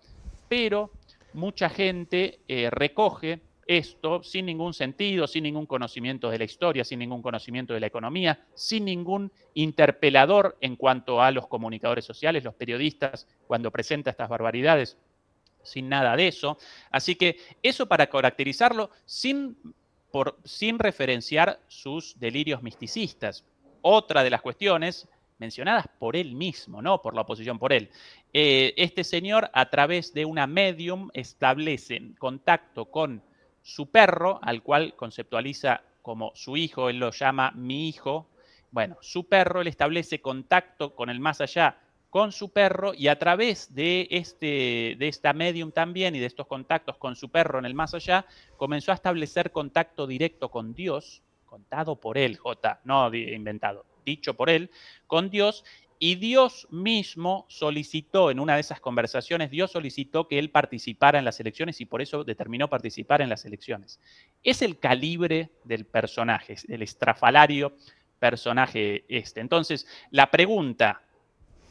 Speaker 2: pero mucha gente eh, recoge esto sin ningún sentido, sin ningún conocimiento de la historia, sin ningún conocimiento de la economía, sin ningún interpelador en cuanto a los comunicadores sociales, los periodistas, cuando presenta estas barbaridades sin nada de eso. Así que eso para caracterizarlo sin, por, sin referenciar sus delirios misticistas. Otra de las cuestiones mencionadas por él mismo, no por la oposición, por él. Eh, este señor, a través de una medium, establece contacto con su perro, al cual conceptualiza como su hijo, él lo llama mi hijo. Bueno, su perro, él establece contacto con el más allá con su perro y a través de, este, de esta medium también y de estos contactos con su perro en el más allá, comenzó a establecer contacto directo con Dios, contado por él, J, no inventado, dicho por él, con Dios y Dios mismo solicitó, en una de esas conversaciones, Dios solicitó que él participara en las elecciones y por eso determinó participar en las elecciones. Es el calibre del personaje, el estrafalario personaje este. Entonces, la pregunta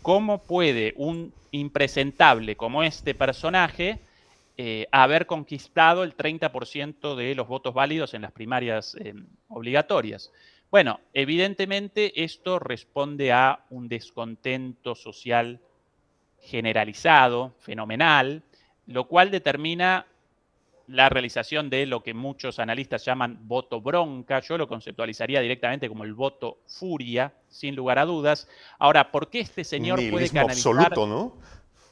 Speaker 2: ¿Cómo puede un impresentable como este personaje eh, haber conquistado el 30% de los votos válidos en las primarias em, obligatorias? Bueno, evidentemente esto responde a un descontento social generalizado, fenomenal, lo cual determina la realización de lo que muchos analistas llaman voto bronca, yo lo conceptualizaría directamente como el voto furia, sin lugar a dudas. Ahora, ¿por qué este señor puede canalizar... absoluto, ¿no?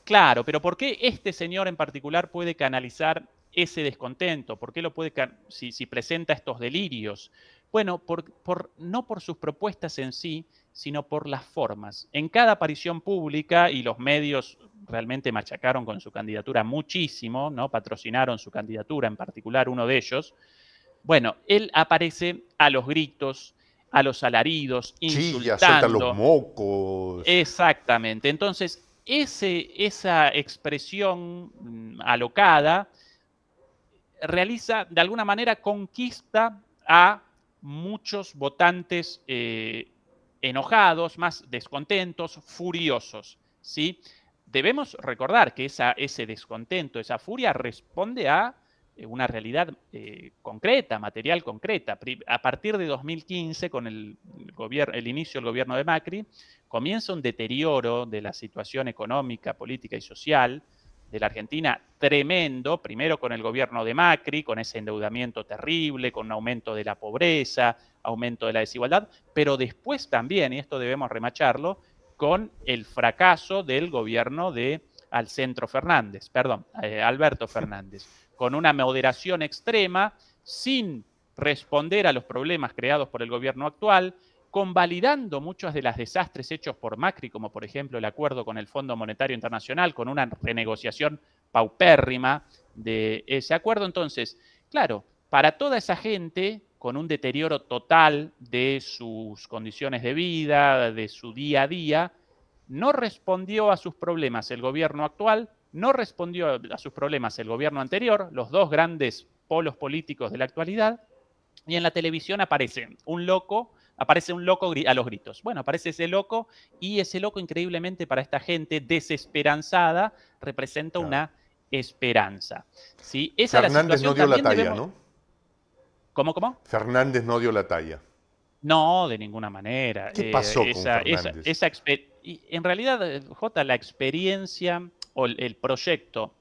Speaker 2: Claro, pero ¿por qué este señor en particular puede canalizar ese descontento? ¿Por qué lo puede si, si presenta estos delirios? Bueno, por, por, no por sus propuestas en sí, sino por las formas. En cada aparición pública, y los medios realmente machacaron con su candidatura muchísimo, ¿no? patrocinaron su candidatura, en particular uno de ellos, bueno, él aparece a los gritos, a los alaridos, insultando. Sí, los
Speaker 1: mocos.
Speaker 2: Exactamente. Entonces, ese, esa expresión mm, alocada realiza, de alguna manera, conquista a muchos votantes eh, enojados, más descontentos, furiosos, ¿sí? Debemos recordar que esa, ese descontento, esa furia responde a eh, una realidad eh, concreta, material concreta. A partir de 2015, con el, gobierno, el inicio del gobierno de Macri, comienza un deterioro de la situación económica, política y social de la Argentina tremendo, primero con el gobierno de Macri, con ese endeudamiento terrible, con un aumento de la pobreza, aumento de la desigualdad, pero después también, y esto debemos remacharlo, con el fracaso del gobierno de al Fernández, perdón, eh, Alberto Fernández, con una moderación extrema, sin responder a los problemas creados por el gobierno actual, convalidando muchos de los desastres hechos por Macri, como por ejemplo el acuerdo con el Fondo Monetario Internacional, con una renegociación paupérrima de ese acuerdo. Entonces, claro, para toda esa gente con un deterioro total de sus condiciones de vida, de su día a día, no respondió a sus problemas el gobierno actual, no respondió a sus problemas el gobierno anterior, los dos grandes polos políticos de la actualidad, y en la televisión aparece un loco, aparece un loco a los gritos. Bueno, aparece ese loco y ese loco increíblemente para esta gente desesperanzada representa una esperanza. ¿Sí? Esa Fernández la no dio la ¿no? ¿Cómo, cómo?
Speaker 1: Fernández no dio la talla.
Speaker 2: No, de ninguna manera. ¿Qué pasó con Fernández? en realidad, eh, J, la experiencia o el, proyecto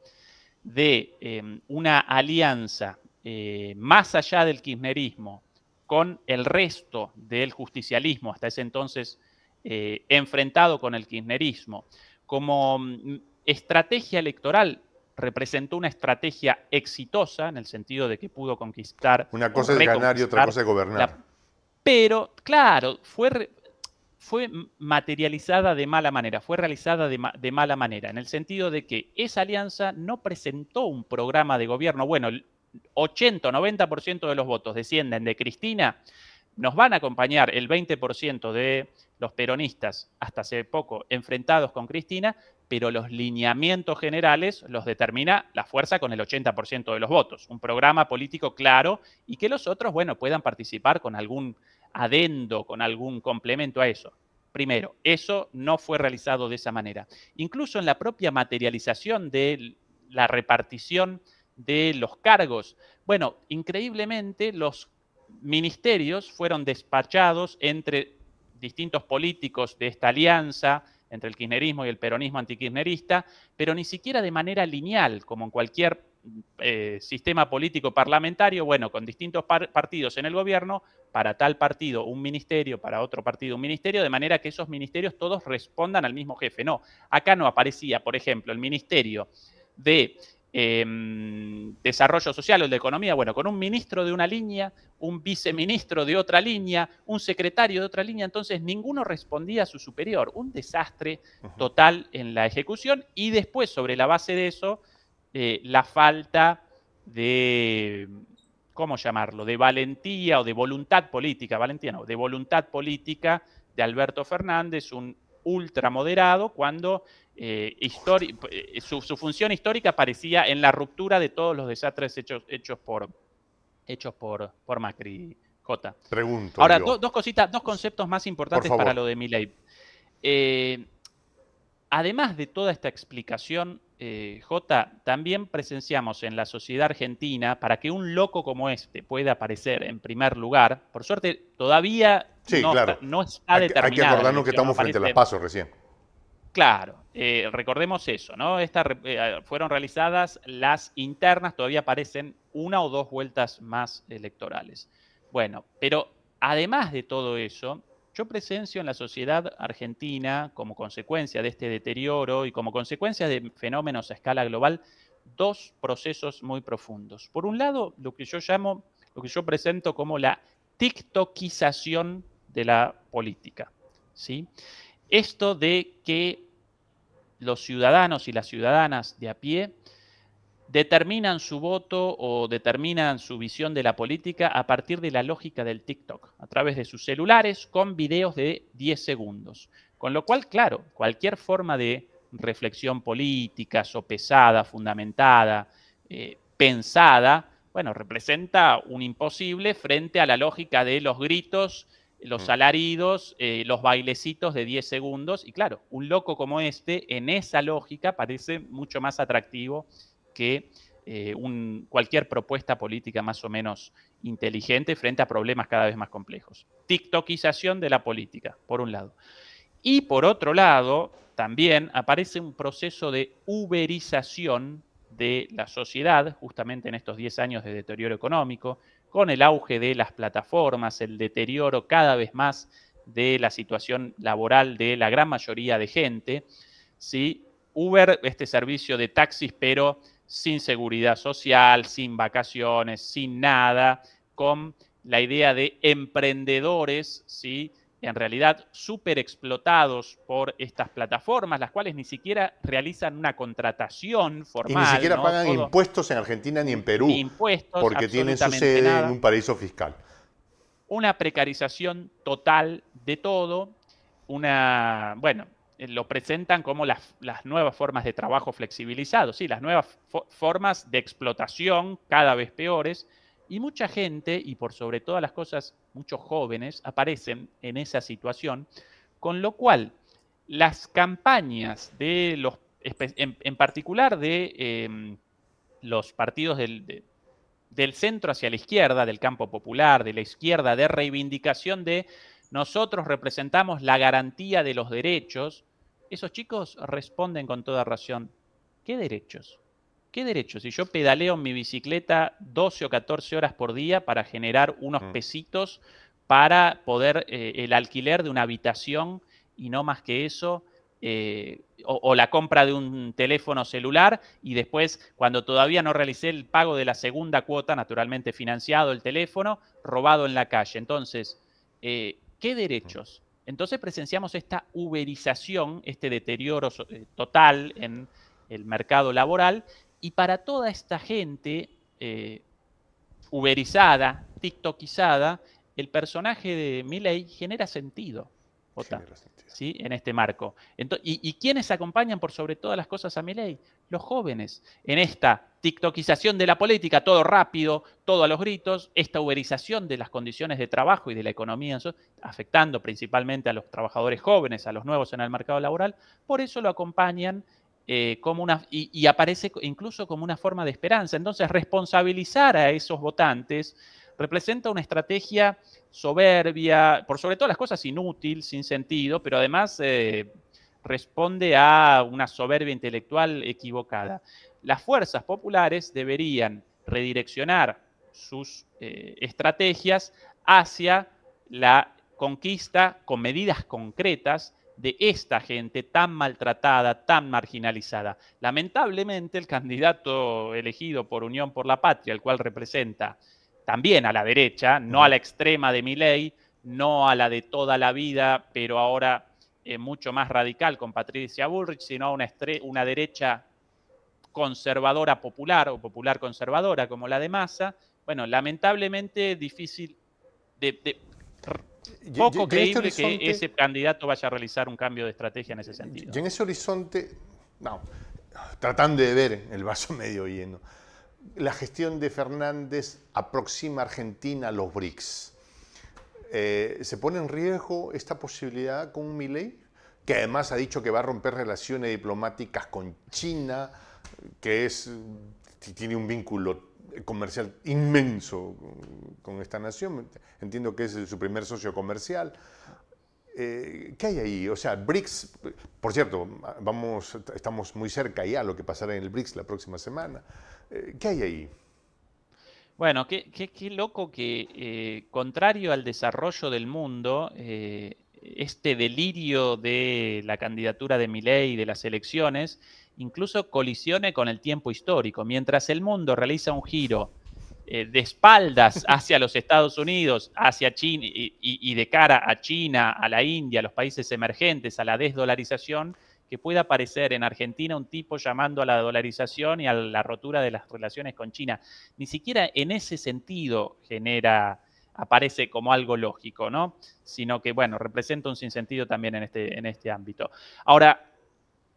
Speaker 2: de em, una alianza eh, más allá del kirchnerismo con el resto del justicialismo, hasta ese entonces eh, enfrentado con el kirchnerismo, como mm, estrategia electoral representó una estrategia exitosa en el sentido de que pudo conquistar. Una cosa es ganar y otra cosa es gobernar. pero, claro, fue, fue materializada de mala manera, fue realizada de, mala manera, en el sentido de que esa alianza no presentó un programa de gobierno. Bueno, el 80 90% de los votos descienden de Cristina, nos van a acompañar el 20% de los peronistas hasta hace poco enfrentados con Cristina, pero los lineamientos generales los determina la fuerza con el 80% de los votos. Un programa político claro y que los otros, bueno, puedan participar con algún adendo, con algún complemento a eso. Primero, eso no fue realizado de esa manera. Incluso en la propia materialización de la repartición de los cargos, bueno, increíblemente los ministerios fueron despachados entre distintos políticos de esta alianza, entre el kirchnerismo y el peronismo antikirchnerista, pero ni siquiera de manera lineal, como en cualquier eh, sistema político parlamentario, bueno, con distintos partidos en el gobierno, para tal partido un ministerio, para otro partido un ministerio, de manera que esos ministerios todos respondan al mismo jefe. No, acá no aparecía, por ejemplo, el ministerio de Em, desarrollo social o de economía, bueno, con un ministro de una línea, un viceministro de otra línea, un secretario de otra línea, entonces ninguno respondía a su superior. Un desastre total en la ejecución y después, sobre la base de eso, eh, la falta de, ¿cómo llamarlo?, de valentía o de voluntad política, valentía no, de voluntad política de Alberto Fernández, un ultramoderado, cuando eh, eh, su, función histórica aparecía en la ruptura de todos los desastres hechos, hechos, por, hechos por, por Macri, J. Pregunto. Ahora, dos cositas, dos conceptos más importantes para lo de Milley. Eh, además de toda esta explicación eh, J, también presenciamos en la sociedad argentina, para que un loco como este pueda aparecer en primer lugar, por suerte todavía no, está determinado. Hay que acordarnos que estamos frente a los pasos recién. Claro, eh, recordemos eso, ¿no? Estas eh, fueron realizadas las internas, todavía aparecen una o dos vueltas más electorales. Bueno, pero además de todo eso, yo presencio en la sociedad argentina, como consecuencia de este deterioro y como consecuencia de fenómenos a escala global, dos procesos muy profundos. Por un lado, lo que yo llamo, lo que yo presento como la tiktokización de la política. ¿sí? Esto de que los ciudadanos y las ciudadanas de a pie determinan su voto o determinan su visión de la política a partir de la lógica del TikTok, a través de sus celulares con videos de 10 segundos. Con lo cual, claro, cualquier forma de reflexión política, sopesada, fundamentada, eh, pensada, bueno, representa un imposible frente a la lógica de los gritos, los mm. alaridos, eh, los bailecitos de 10 segundos. Y claro, un loco como este, en esa lógica, parece mucho más atractivo que eh, cualquier propuesta política más o menos inteligente frente a problemas cada vez más complejos. TikTokización de la política, por un lado. Y por otro lado, también aparece un proceso de uberización de la sociedad, justamente en estos 10 años de deterioro económico, con el auge de las plataformas, el deterioro cada vez más de la situación laboral de la gran mayoría de gente. ¿sí? Uber, este servicio de taxis, pero sin seguridad social, sin vacaciones, sin nada, con la idea de emprendedores, ¿sí? en realidad súper explotados por estas plataformas, las cuales ni siquiera realizan una contratación formal. Y ni siquiera pagan
Speaker 1: impuestos en Argentina ni en Perú. impuestos, porque tienen su sede en un paraíso fiscal.
Speaker 2: Una precarización total de todo, una, bueno, eh, lo presentan como las, nuevas formas de trabajo flexibilizado, las nuevas formas de explotación cada vez peores, y mucha gente, y por sobre todas las cosas, muchos jóvenes aparecen en esa situación, con lo cual las campañas de los, en, particular de em, los partidos del, del centro hacia la izquierda, del campo popular, de la izquierda, de reivindicación de nosotros representamos la garantía de los derechos, esos chicos responden con toda razón, ¿qué derechos? ¿Qué derechos? Si yo pedaleo en mi bicicleta 12 o 14 horas por día para generar unos mm. pesitos para poder eh, el alquiler de una habitación y no más que eso, eh, o, la compra de un teléfono celular y después, cuando todavía no realicé el pago de la segunda cuota, naturalmente financiado el teléfono, robado en la calle. Entonces, eh, ¿qué mm. derechos? Entonces presenciamos esta uberización, este deterioro eh, total en el mercado laboral y para toda esta gente eh, uberizada, tiktokizada, el personaje de Milley genera sentido. ¿sí? En este marco. ¿y, ¿y, quiénes acompañan por sobre todas las cosas a Milley? los jóvenes. En esta tiktokización de la política, todo rápido, todo a los gritos, esta uberización de las condiciones de trabajo y de la economía, afectando principalmente a los trabajadores jóvenes, a los nuevos en el mercado laboral, por eso lo acompañan eh, como una, y, aparece incluso como una forma de esperanza. Entonces, responsabilizar a esos votantes representa una estrategia soberbia, por sobre todo las cosas inútil, sin sentido, pero además eh, responde a una soberbia intelectual equivocada. Las fuerzas populares deberían redireccionar sus eh, estrategias hacia la conquista con medidas concretas de esta gente tan maltratada, tan marginalizada. Lamentablemente el candidato elegido por Unión por la Patria, el cual representa también a la derecha, no a la extrema de mi ley, no a la de toda la vida, pero ahora eh, mucho más radical con Patricia Bullrich, sino una, una derecha conservadora popular o popular conservadora como la de Massa. Bueno, lamentablemente difícil de, poco este creíble que ese candidato vaya a realizar un cambio de estrategia en ese sentido.
Speaker 1: Y en ese horizonte, no, tratando de ver el vaso medio lleno, la gestión de Fernández aproxima a Argentina a los BRICS. Eh, se pone en riesgo esta posibilidad con un Milley, que además ha dicho que va a romper relaciones diplomáticas con China, que tiene un vínculo comercial inmenso con esta nación, entiendo que es su primer socio comercial. Eh, ¿Qué hay ahí? O sea, BRICS, por cierto, vamos, estamos muy cerca ya a lo que pasará en el BRICS la próxima semana. Eh, ¿Qué hay ahí?
Speaker 2: Bueno, qué, loco que, eh, contrario al desarrollo del mundo, eh, este delirio de la candidatura de Milei y de las elecciones incluso colisione con el tiempo histórico. Mientras el mundo realiza un giro eh, de espaldas hacia los Estados Unidos, hacia China y, de cara a China, a la India, a los países emergentes, a la desdolarización, que pueda aparecer en Argentina un tipo llamando a la dolarización y a la rotura de las relaciones con China. Ni siquiera en ese sentido genera, aparece como algo lógico, ¿no? Sino que, bueno, representa un sinsentido también en este, en este ámbito. Ahora,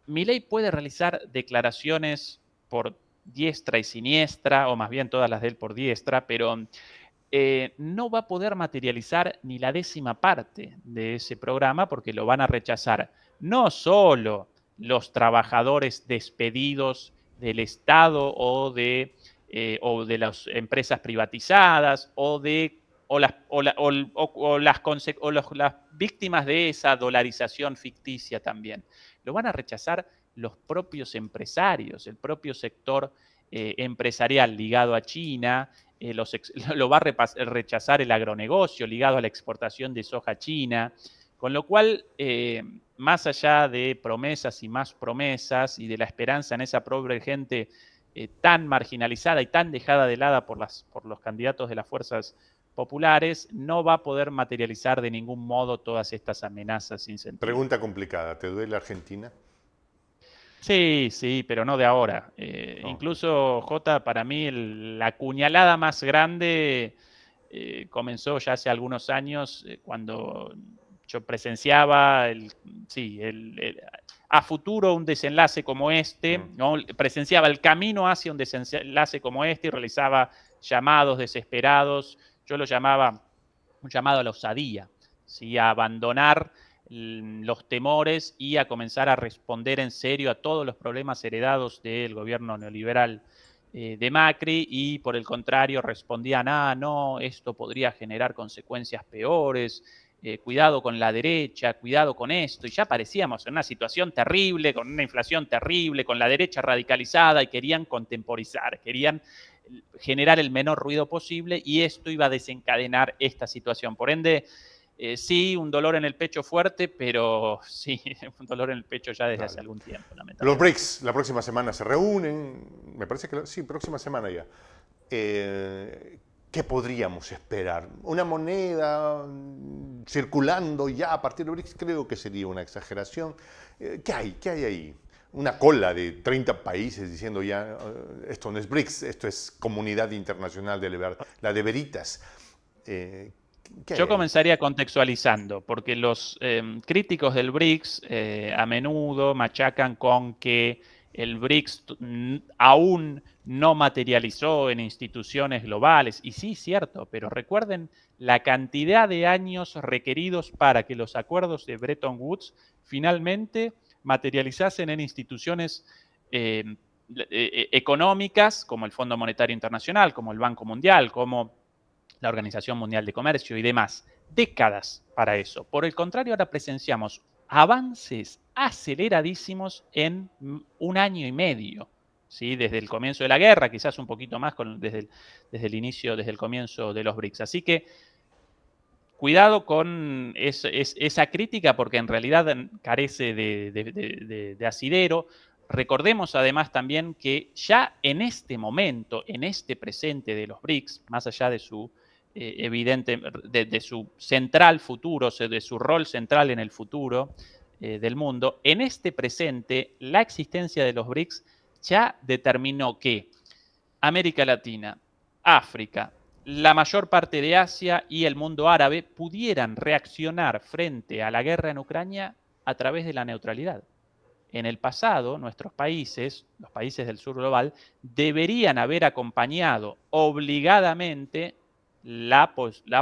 Speaker 2: Milei puede realizar declaraciones por diestra y siniestra, o más bien todas las de él por diestra, pero eh, no va a poder materializar ni la décima parte de ese programa porque lo van a rechazar no solo los trabajadores despedidos del Estado o de, eh, las empresas privatizadas o de o las, víctimas de esa dolarización ficticia también. Lo van a rechazar los propios empresarios, el propio sector eh, empresarial ligado a China, eh, lo va a rechazar el agronegocio ligado a la exportación de soja china, con lo cual, eh, más allá de promesas y más promesas y de la esperanza en esa pobre gente eh, tan marginalizada y tan dejada de lado por, los candidatos de las fuerzas populares, no va a poder materializar de ningún modo todas estas amenazas sin Pregunta
Speaker 1: complicada, ¿te duele la Argentina?
Speaker 2: Sí, sí, pero no de ahora. Eh, incluso, J, para mí la cuñalada más grande comenzó ya hace algunos años cuando yo presenciaba, el, sí, a futuro un desenlace como este, mm. ¿no? presenciaba el camino hacia un desenlace como este y realizaba llamados desesperados. Yo lo llamaba un llamado a la osadía, a abandonar los temores y a comenzar a responder en serio a todos los problemas heredados del gobierno neoliberal eh, de Macri y por el contrario respondían, ah, no, esto podría generar consecuencias peores, eh, cuidado con la derecha, cuidado con esto, y ya parecíamos en una situación terrible, con una inflación terrible, con la derecha radicalizada, y querían contemporizar, querían eh, generar el menor ruido posible, y esto iba a desencadenar esta situación. Por ende, eh, sí, un dolor en el pecho fuerte, pero sí, un dolor en el pecho ya desde hace algún tiempo.
Speaker 1: Los BRICS la próxima semana se reúnen, me parece que sí, próxima semana ya. ¿Qué podríamos esperar? Una moneda mm, circulando ya a partir del BRICS creo que sería una exageración. Eh, ¿Qué hay? ¿Qué hay ahí? Una cola de 30 países diciendo ya, eh, esto no es BRICS, esto es Comunidad Internacional de la, la de Veritas. Eh, Yo
Speaker 2: comenzaría contextualizando, porque los críticos del BRICS a menudo machacan con que el BRICS aún no materializó en instituciones globales. Y sí, cierto, pero recuerden la cantidad de años requeridos para que los acuerdos de Bretton Woods finalmente materializasen en instituciones eh, eh, eh, económicas como el Fondo Monetario Internacional, como el Banco Mundial, como la Organización Mundial de Comercio y demás. Décadas para eso. Por el contrario, ahora presenciamos avances aceleradísimos en un año y medio. ¿sí? desde el comienzo de la guerra, quizás un poquito más con, desde, el, inicio, desde el comienzo de los BRICS. Así que cuidado con esa crítica porque en realidad carece de, asidero. Recordemos además también que ya en este momento, en este presente de los BRICS, más allá de su eh, evidente, de, su central futuro, de su rol central en el futuro eh, del mundo, en este presente la existencia de los BRICS ya determinó que América Latina, África, la mayor parte de Asia y el mundo árabe pudieran reaccionar frente a la guerra en Ucrania a través de la neutralidad. En el pasado, nuestros países, los países del sur global, deberían haber acompañado obligadamente la,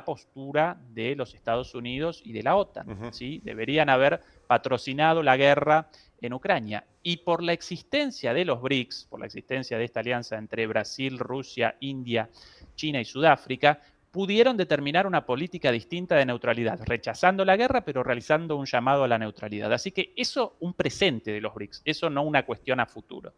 Speaker 2: postura de los Estados Unidos y de la OTAN. ¿sí? Deberían haber patrocinado la guerra en Ucrania. Y por la existencia de los BRICS, por la existencia de esta alianza entre Brasil, Rusia, India, China y Sudáfrica, pudieron determinar una política distinta de neutralidad, rechazando la guerra, pero realizando un llamado a la neutralidad. Así que eso un presente de los BRICS, eso no una cuestión a futuro.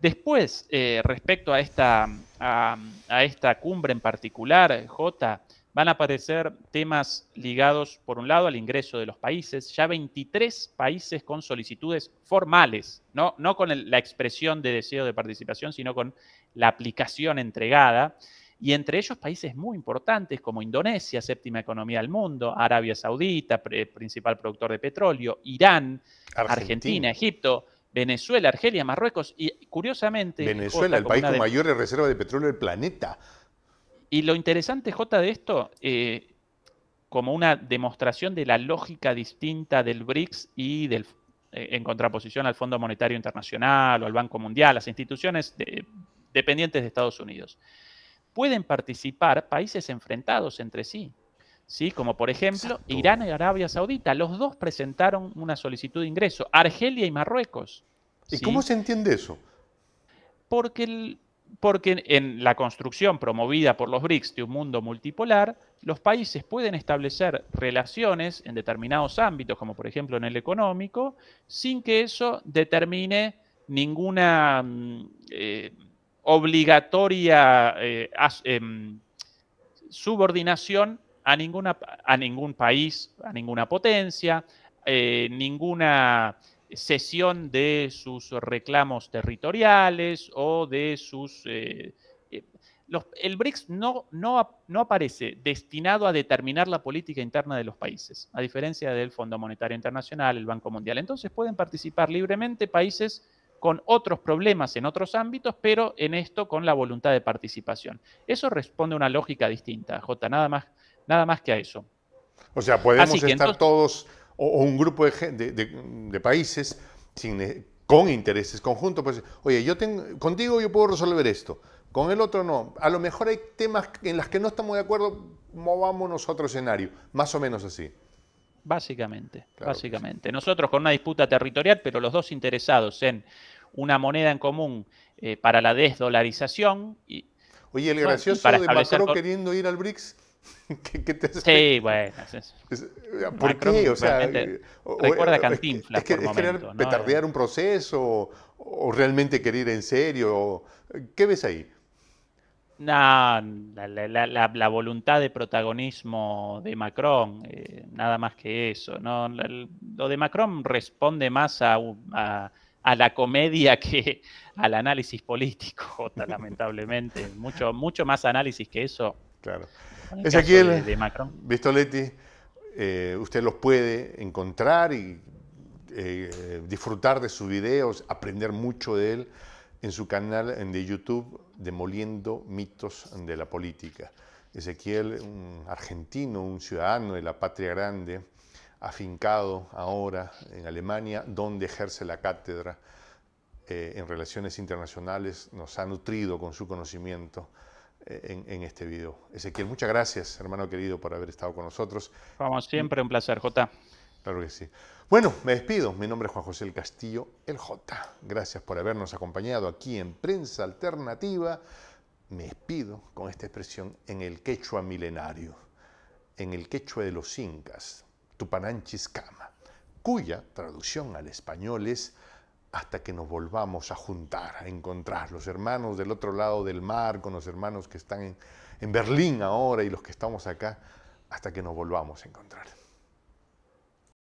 Speaker 2: Después, eh, respecto a esta, a esta cumbre en particular, J, van a aparecer temas ligados, por un lado, al ingreso de los países, ya 23 países con solicitudes formales, no, con la expresión de deseo de participación, sino con la aplicación entregada, y entre ellos países muy importantes como Indonesia, séptima economía del mundo, Arabia Saudita, principal productor de petróleo, Irán, Argentina, Egipto, Venezuela, Argelia, Marruecos y curiosamente... Venezuela, el país con, mayores
Speaker 1: reservas reserva de petróleo del planeta.
Speaker 2: Y lo interesante, J, de esto, eh, como una demostración de la lógica distinta del BRICS y del, eh, en contraposición al Fondo Monetario Internacional o al Banco Mundial, las instituciones dependientes de Estados Unidos, pueden participar países enfrentados entre sí. ¿sí? Como por ejemplo Irán y Arabia Saudita. Los dos presentaron una solicitud de ingreso, Argelia y Marruecos. ¿Y cómo se entiende eso? Porque el, porque en la construcción promovida por los BRICS de un mundo multipolar, los países pueden establecer relaciones en determinados ámbitos, como por ejemplo en el económico, sin que eso determine ninguna mm, eh, obligatoria eh, em, subordinación a, ninguna, a ningún país, a ninguna potencia, eh, ninguna cesión de sus reclamos territoriales o de sus... Eh, eh, el BRICS no, no, no, aparece destinado a determinar la política interna de los países, a diferencia del Fondo Monetario Internacional, el Banco Mundial. Entonces pueden participar libremente países con otros problemas en otros ámbitos, pero en esto con la voluntad de participación. Eso responde a una lógica distinta, J, nada más, nada más que a eso.
Speaker 1: O sea, podemos estar todos o, un grupo de, países eh, con intereses conjuntos, pues, oye, yo tengo, contigo yo puedo resolver esto, con el otro no. A lo mejor hay temas en los que no estamos de acuerdo, movámonos a otro escenario, más o menos así.
Speaker 2: Básicamente, básicamente. Nosotros con una disputa territorial, pero los dos interesados en una moneda en común eh, para la desdolarización. Y, Oye, el gracioso de Macron
Speaker 1: queriendo ir al BRICS
Speaker 2: ¿Qué, qué te sí, bueno.
Speaker 1: ¿Por qué? O sea, eh, recuerda eh, Cantinflas. Es, que, es querer un proceso o, realmente querer en serio. ¿Qué ves ahí?
Speaker 2: No, la, voluntad de protagonismo de Macron, eh, nada más que eso. Lo de Macron responde más a, la comedia que al análisis político, lamentablemente. mucho, mucho más análisis que eso. Claro. Ezequiel, de,
Speaker 1: Macron. Vistoletti, eh, usted los puede encontrar y eh, disfrutar de sus videos, aprender mucho de él en su canal de YouTube, Demoliendo mitos de la política. Ezequiel, un argentino, un ciudadano de la patria grande, afincado ahora en Alemania, donde ejerce la cátedra eh, en relaciones internacionales, nos ha nutrido con su conocimiento. Eh, en, este video. Ezequiel, muchas gracias, hermano querido, por haber estado con nosotros.
Speaker 2: Vamos, siempre un placer, J.
Speaker 1: Claro que sí. Bueno, me despido. Mi nombre es Juan José El Castillo, el J. Gracias por habernos acompañado aquí en Prensa Alternativa. Me despido con esta expresión en el quechua milenario, en el quechua de los incas, Kama, cuya traducción al español es hasta que nos volvamos a juntar, a encontrar los hermanos del otro lado del mar, con los hermanos que están en, Berlín ahora y los que estamos acá, hasta que nos volvamos a encontrar.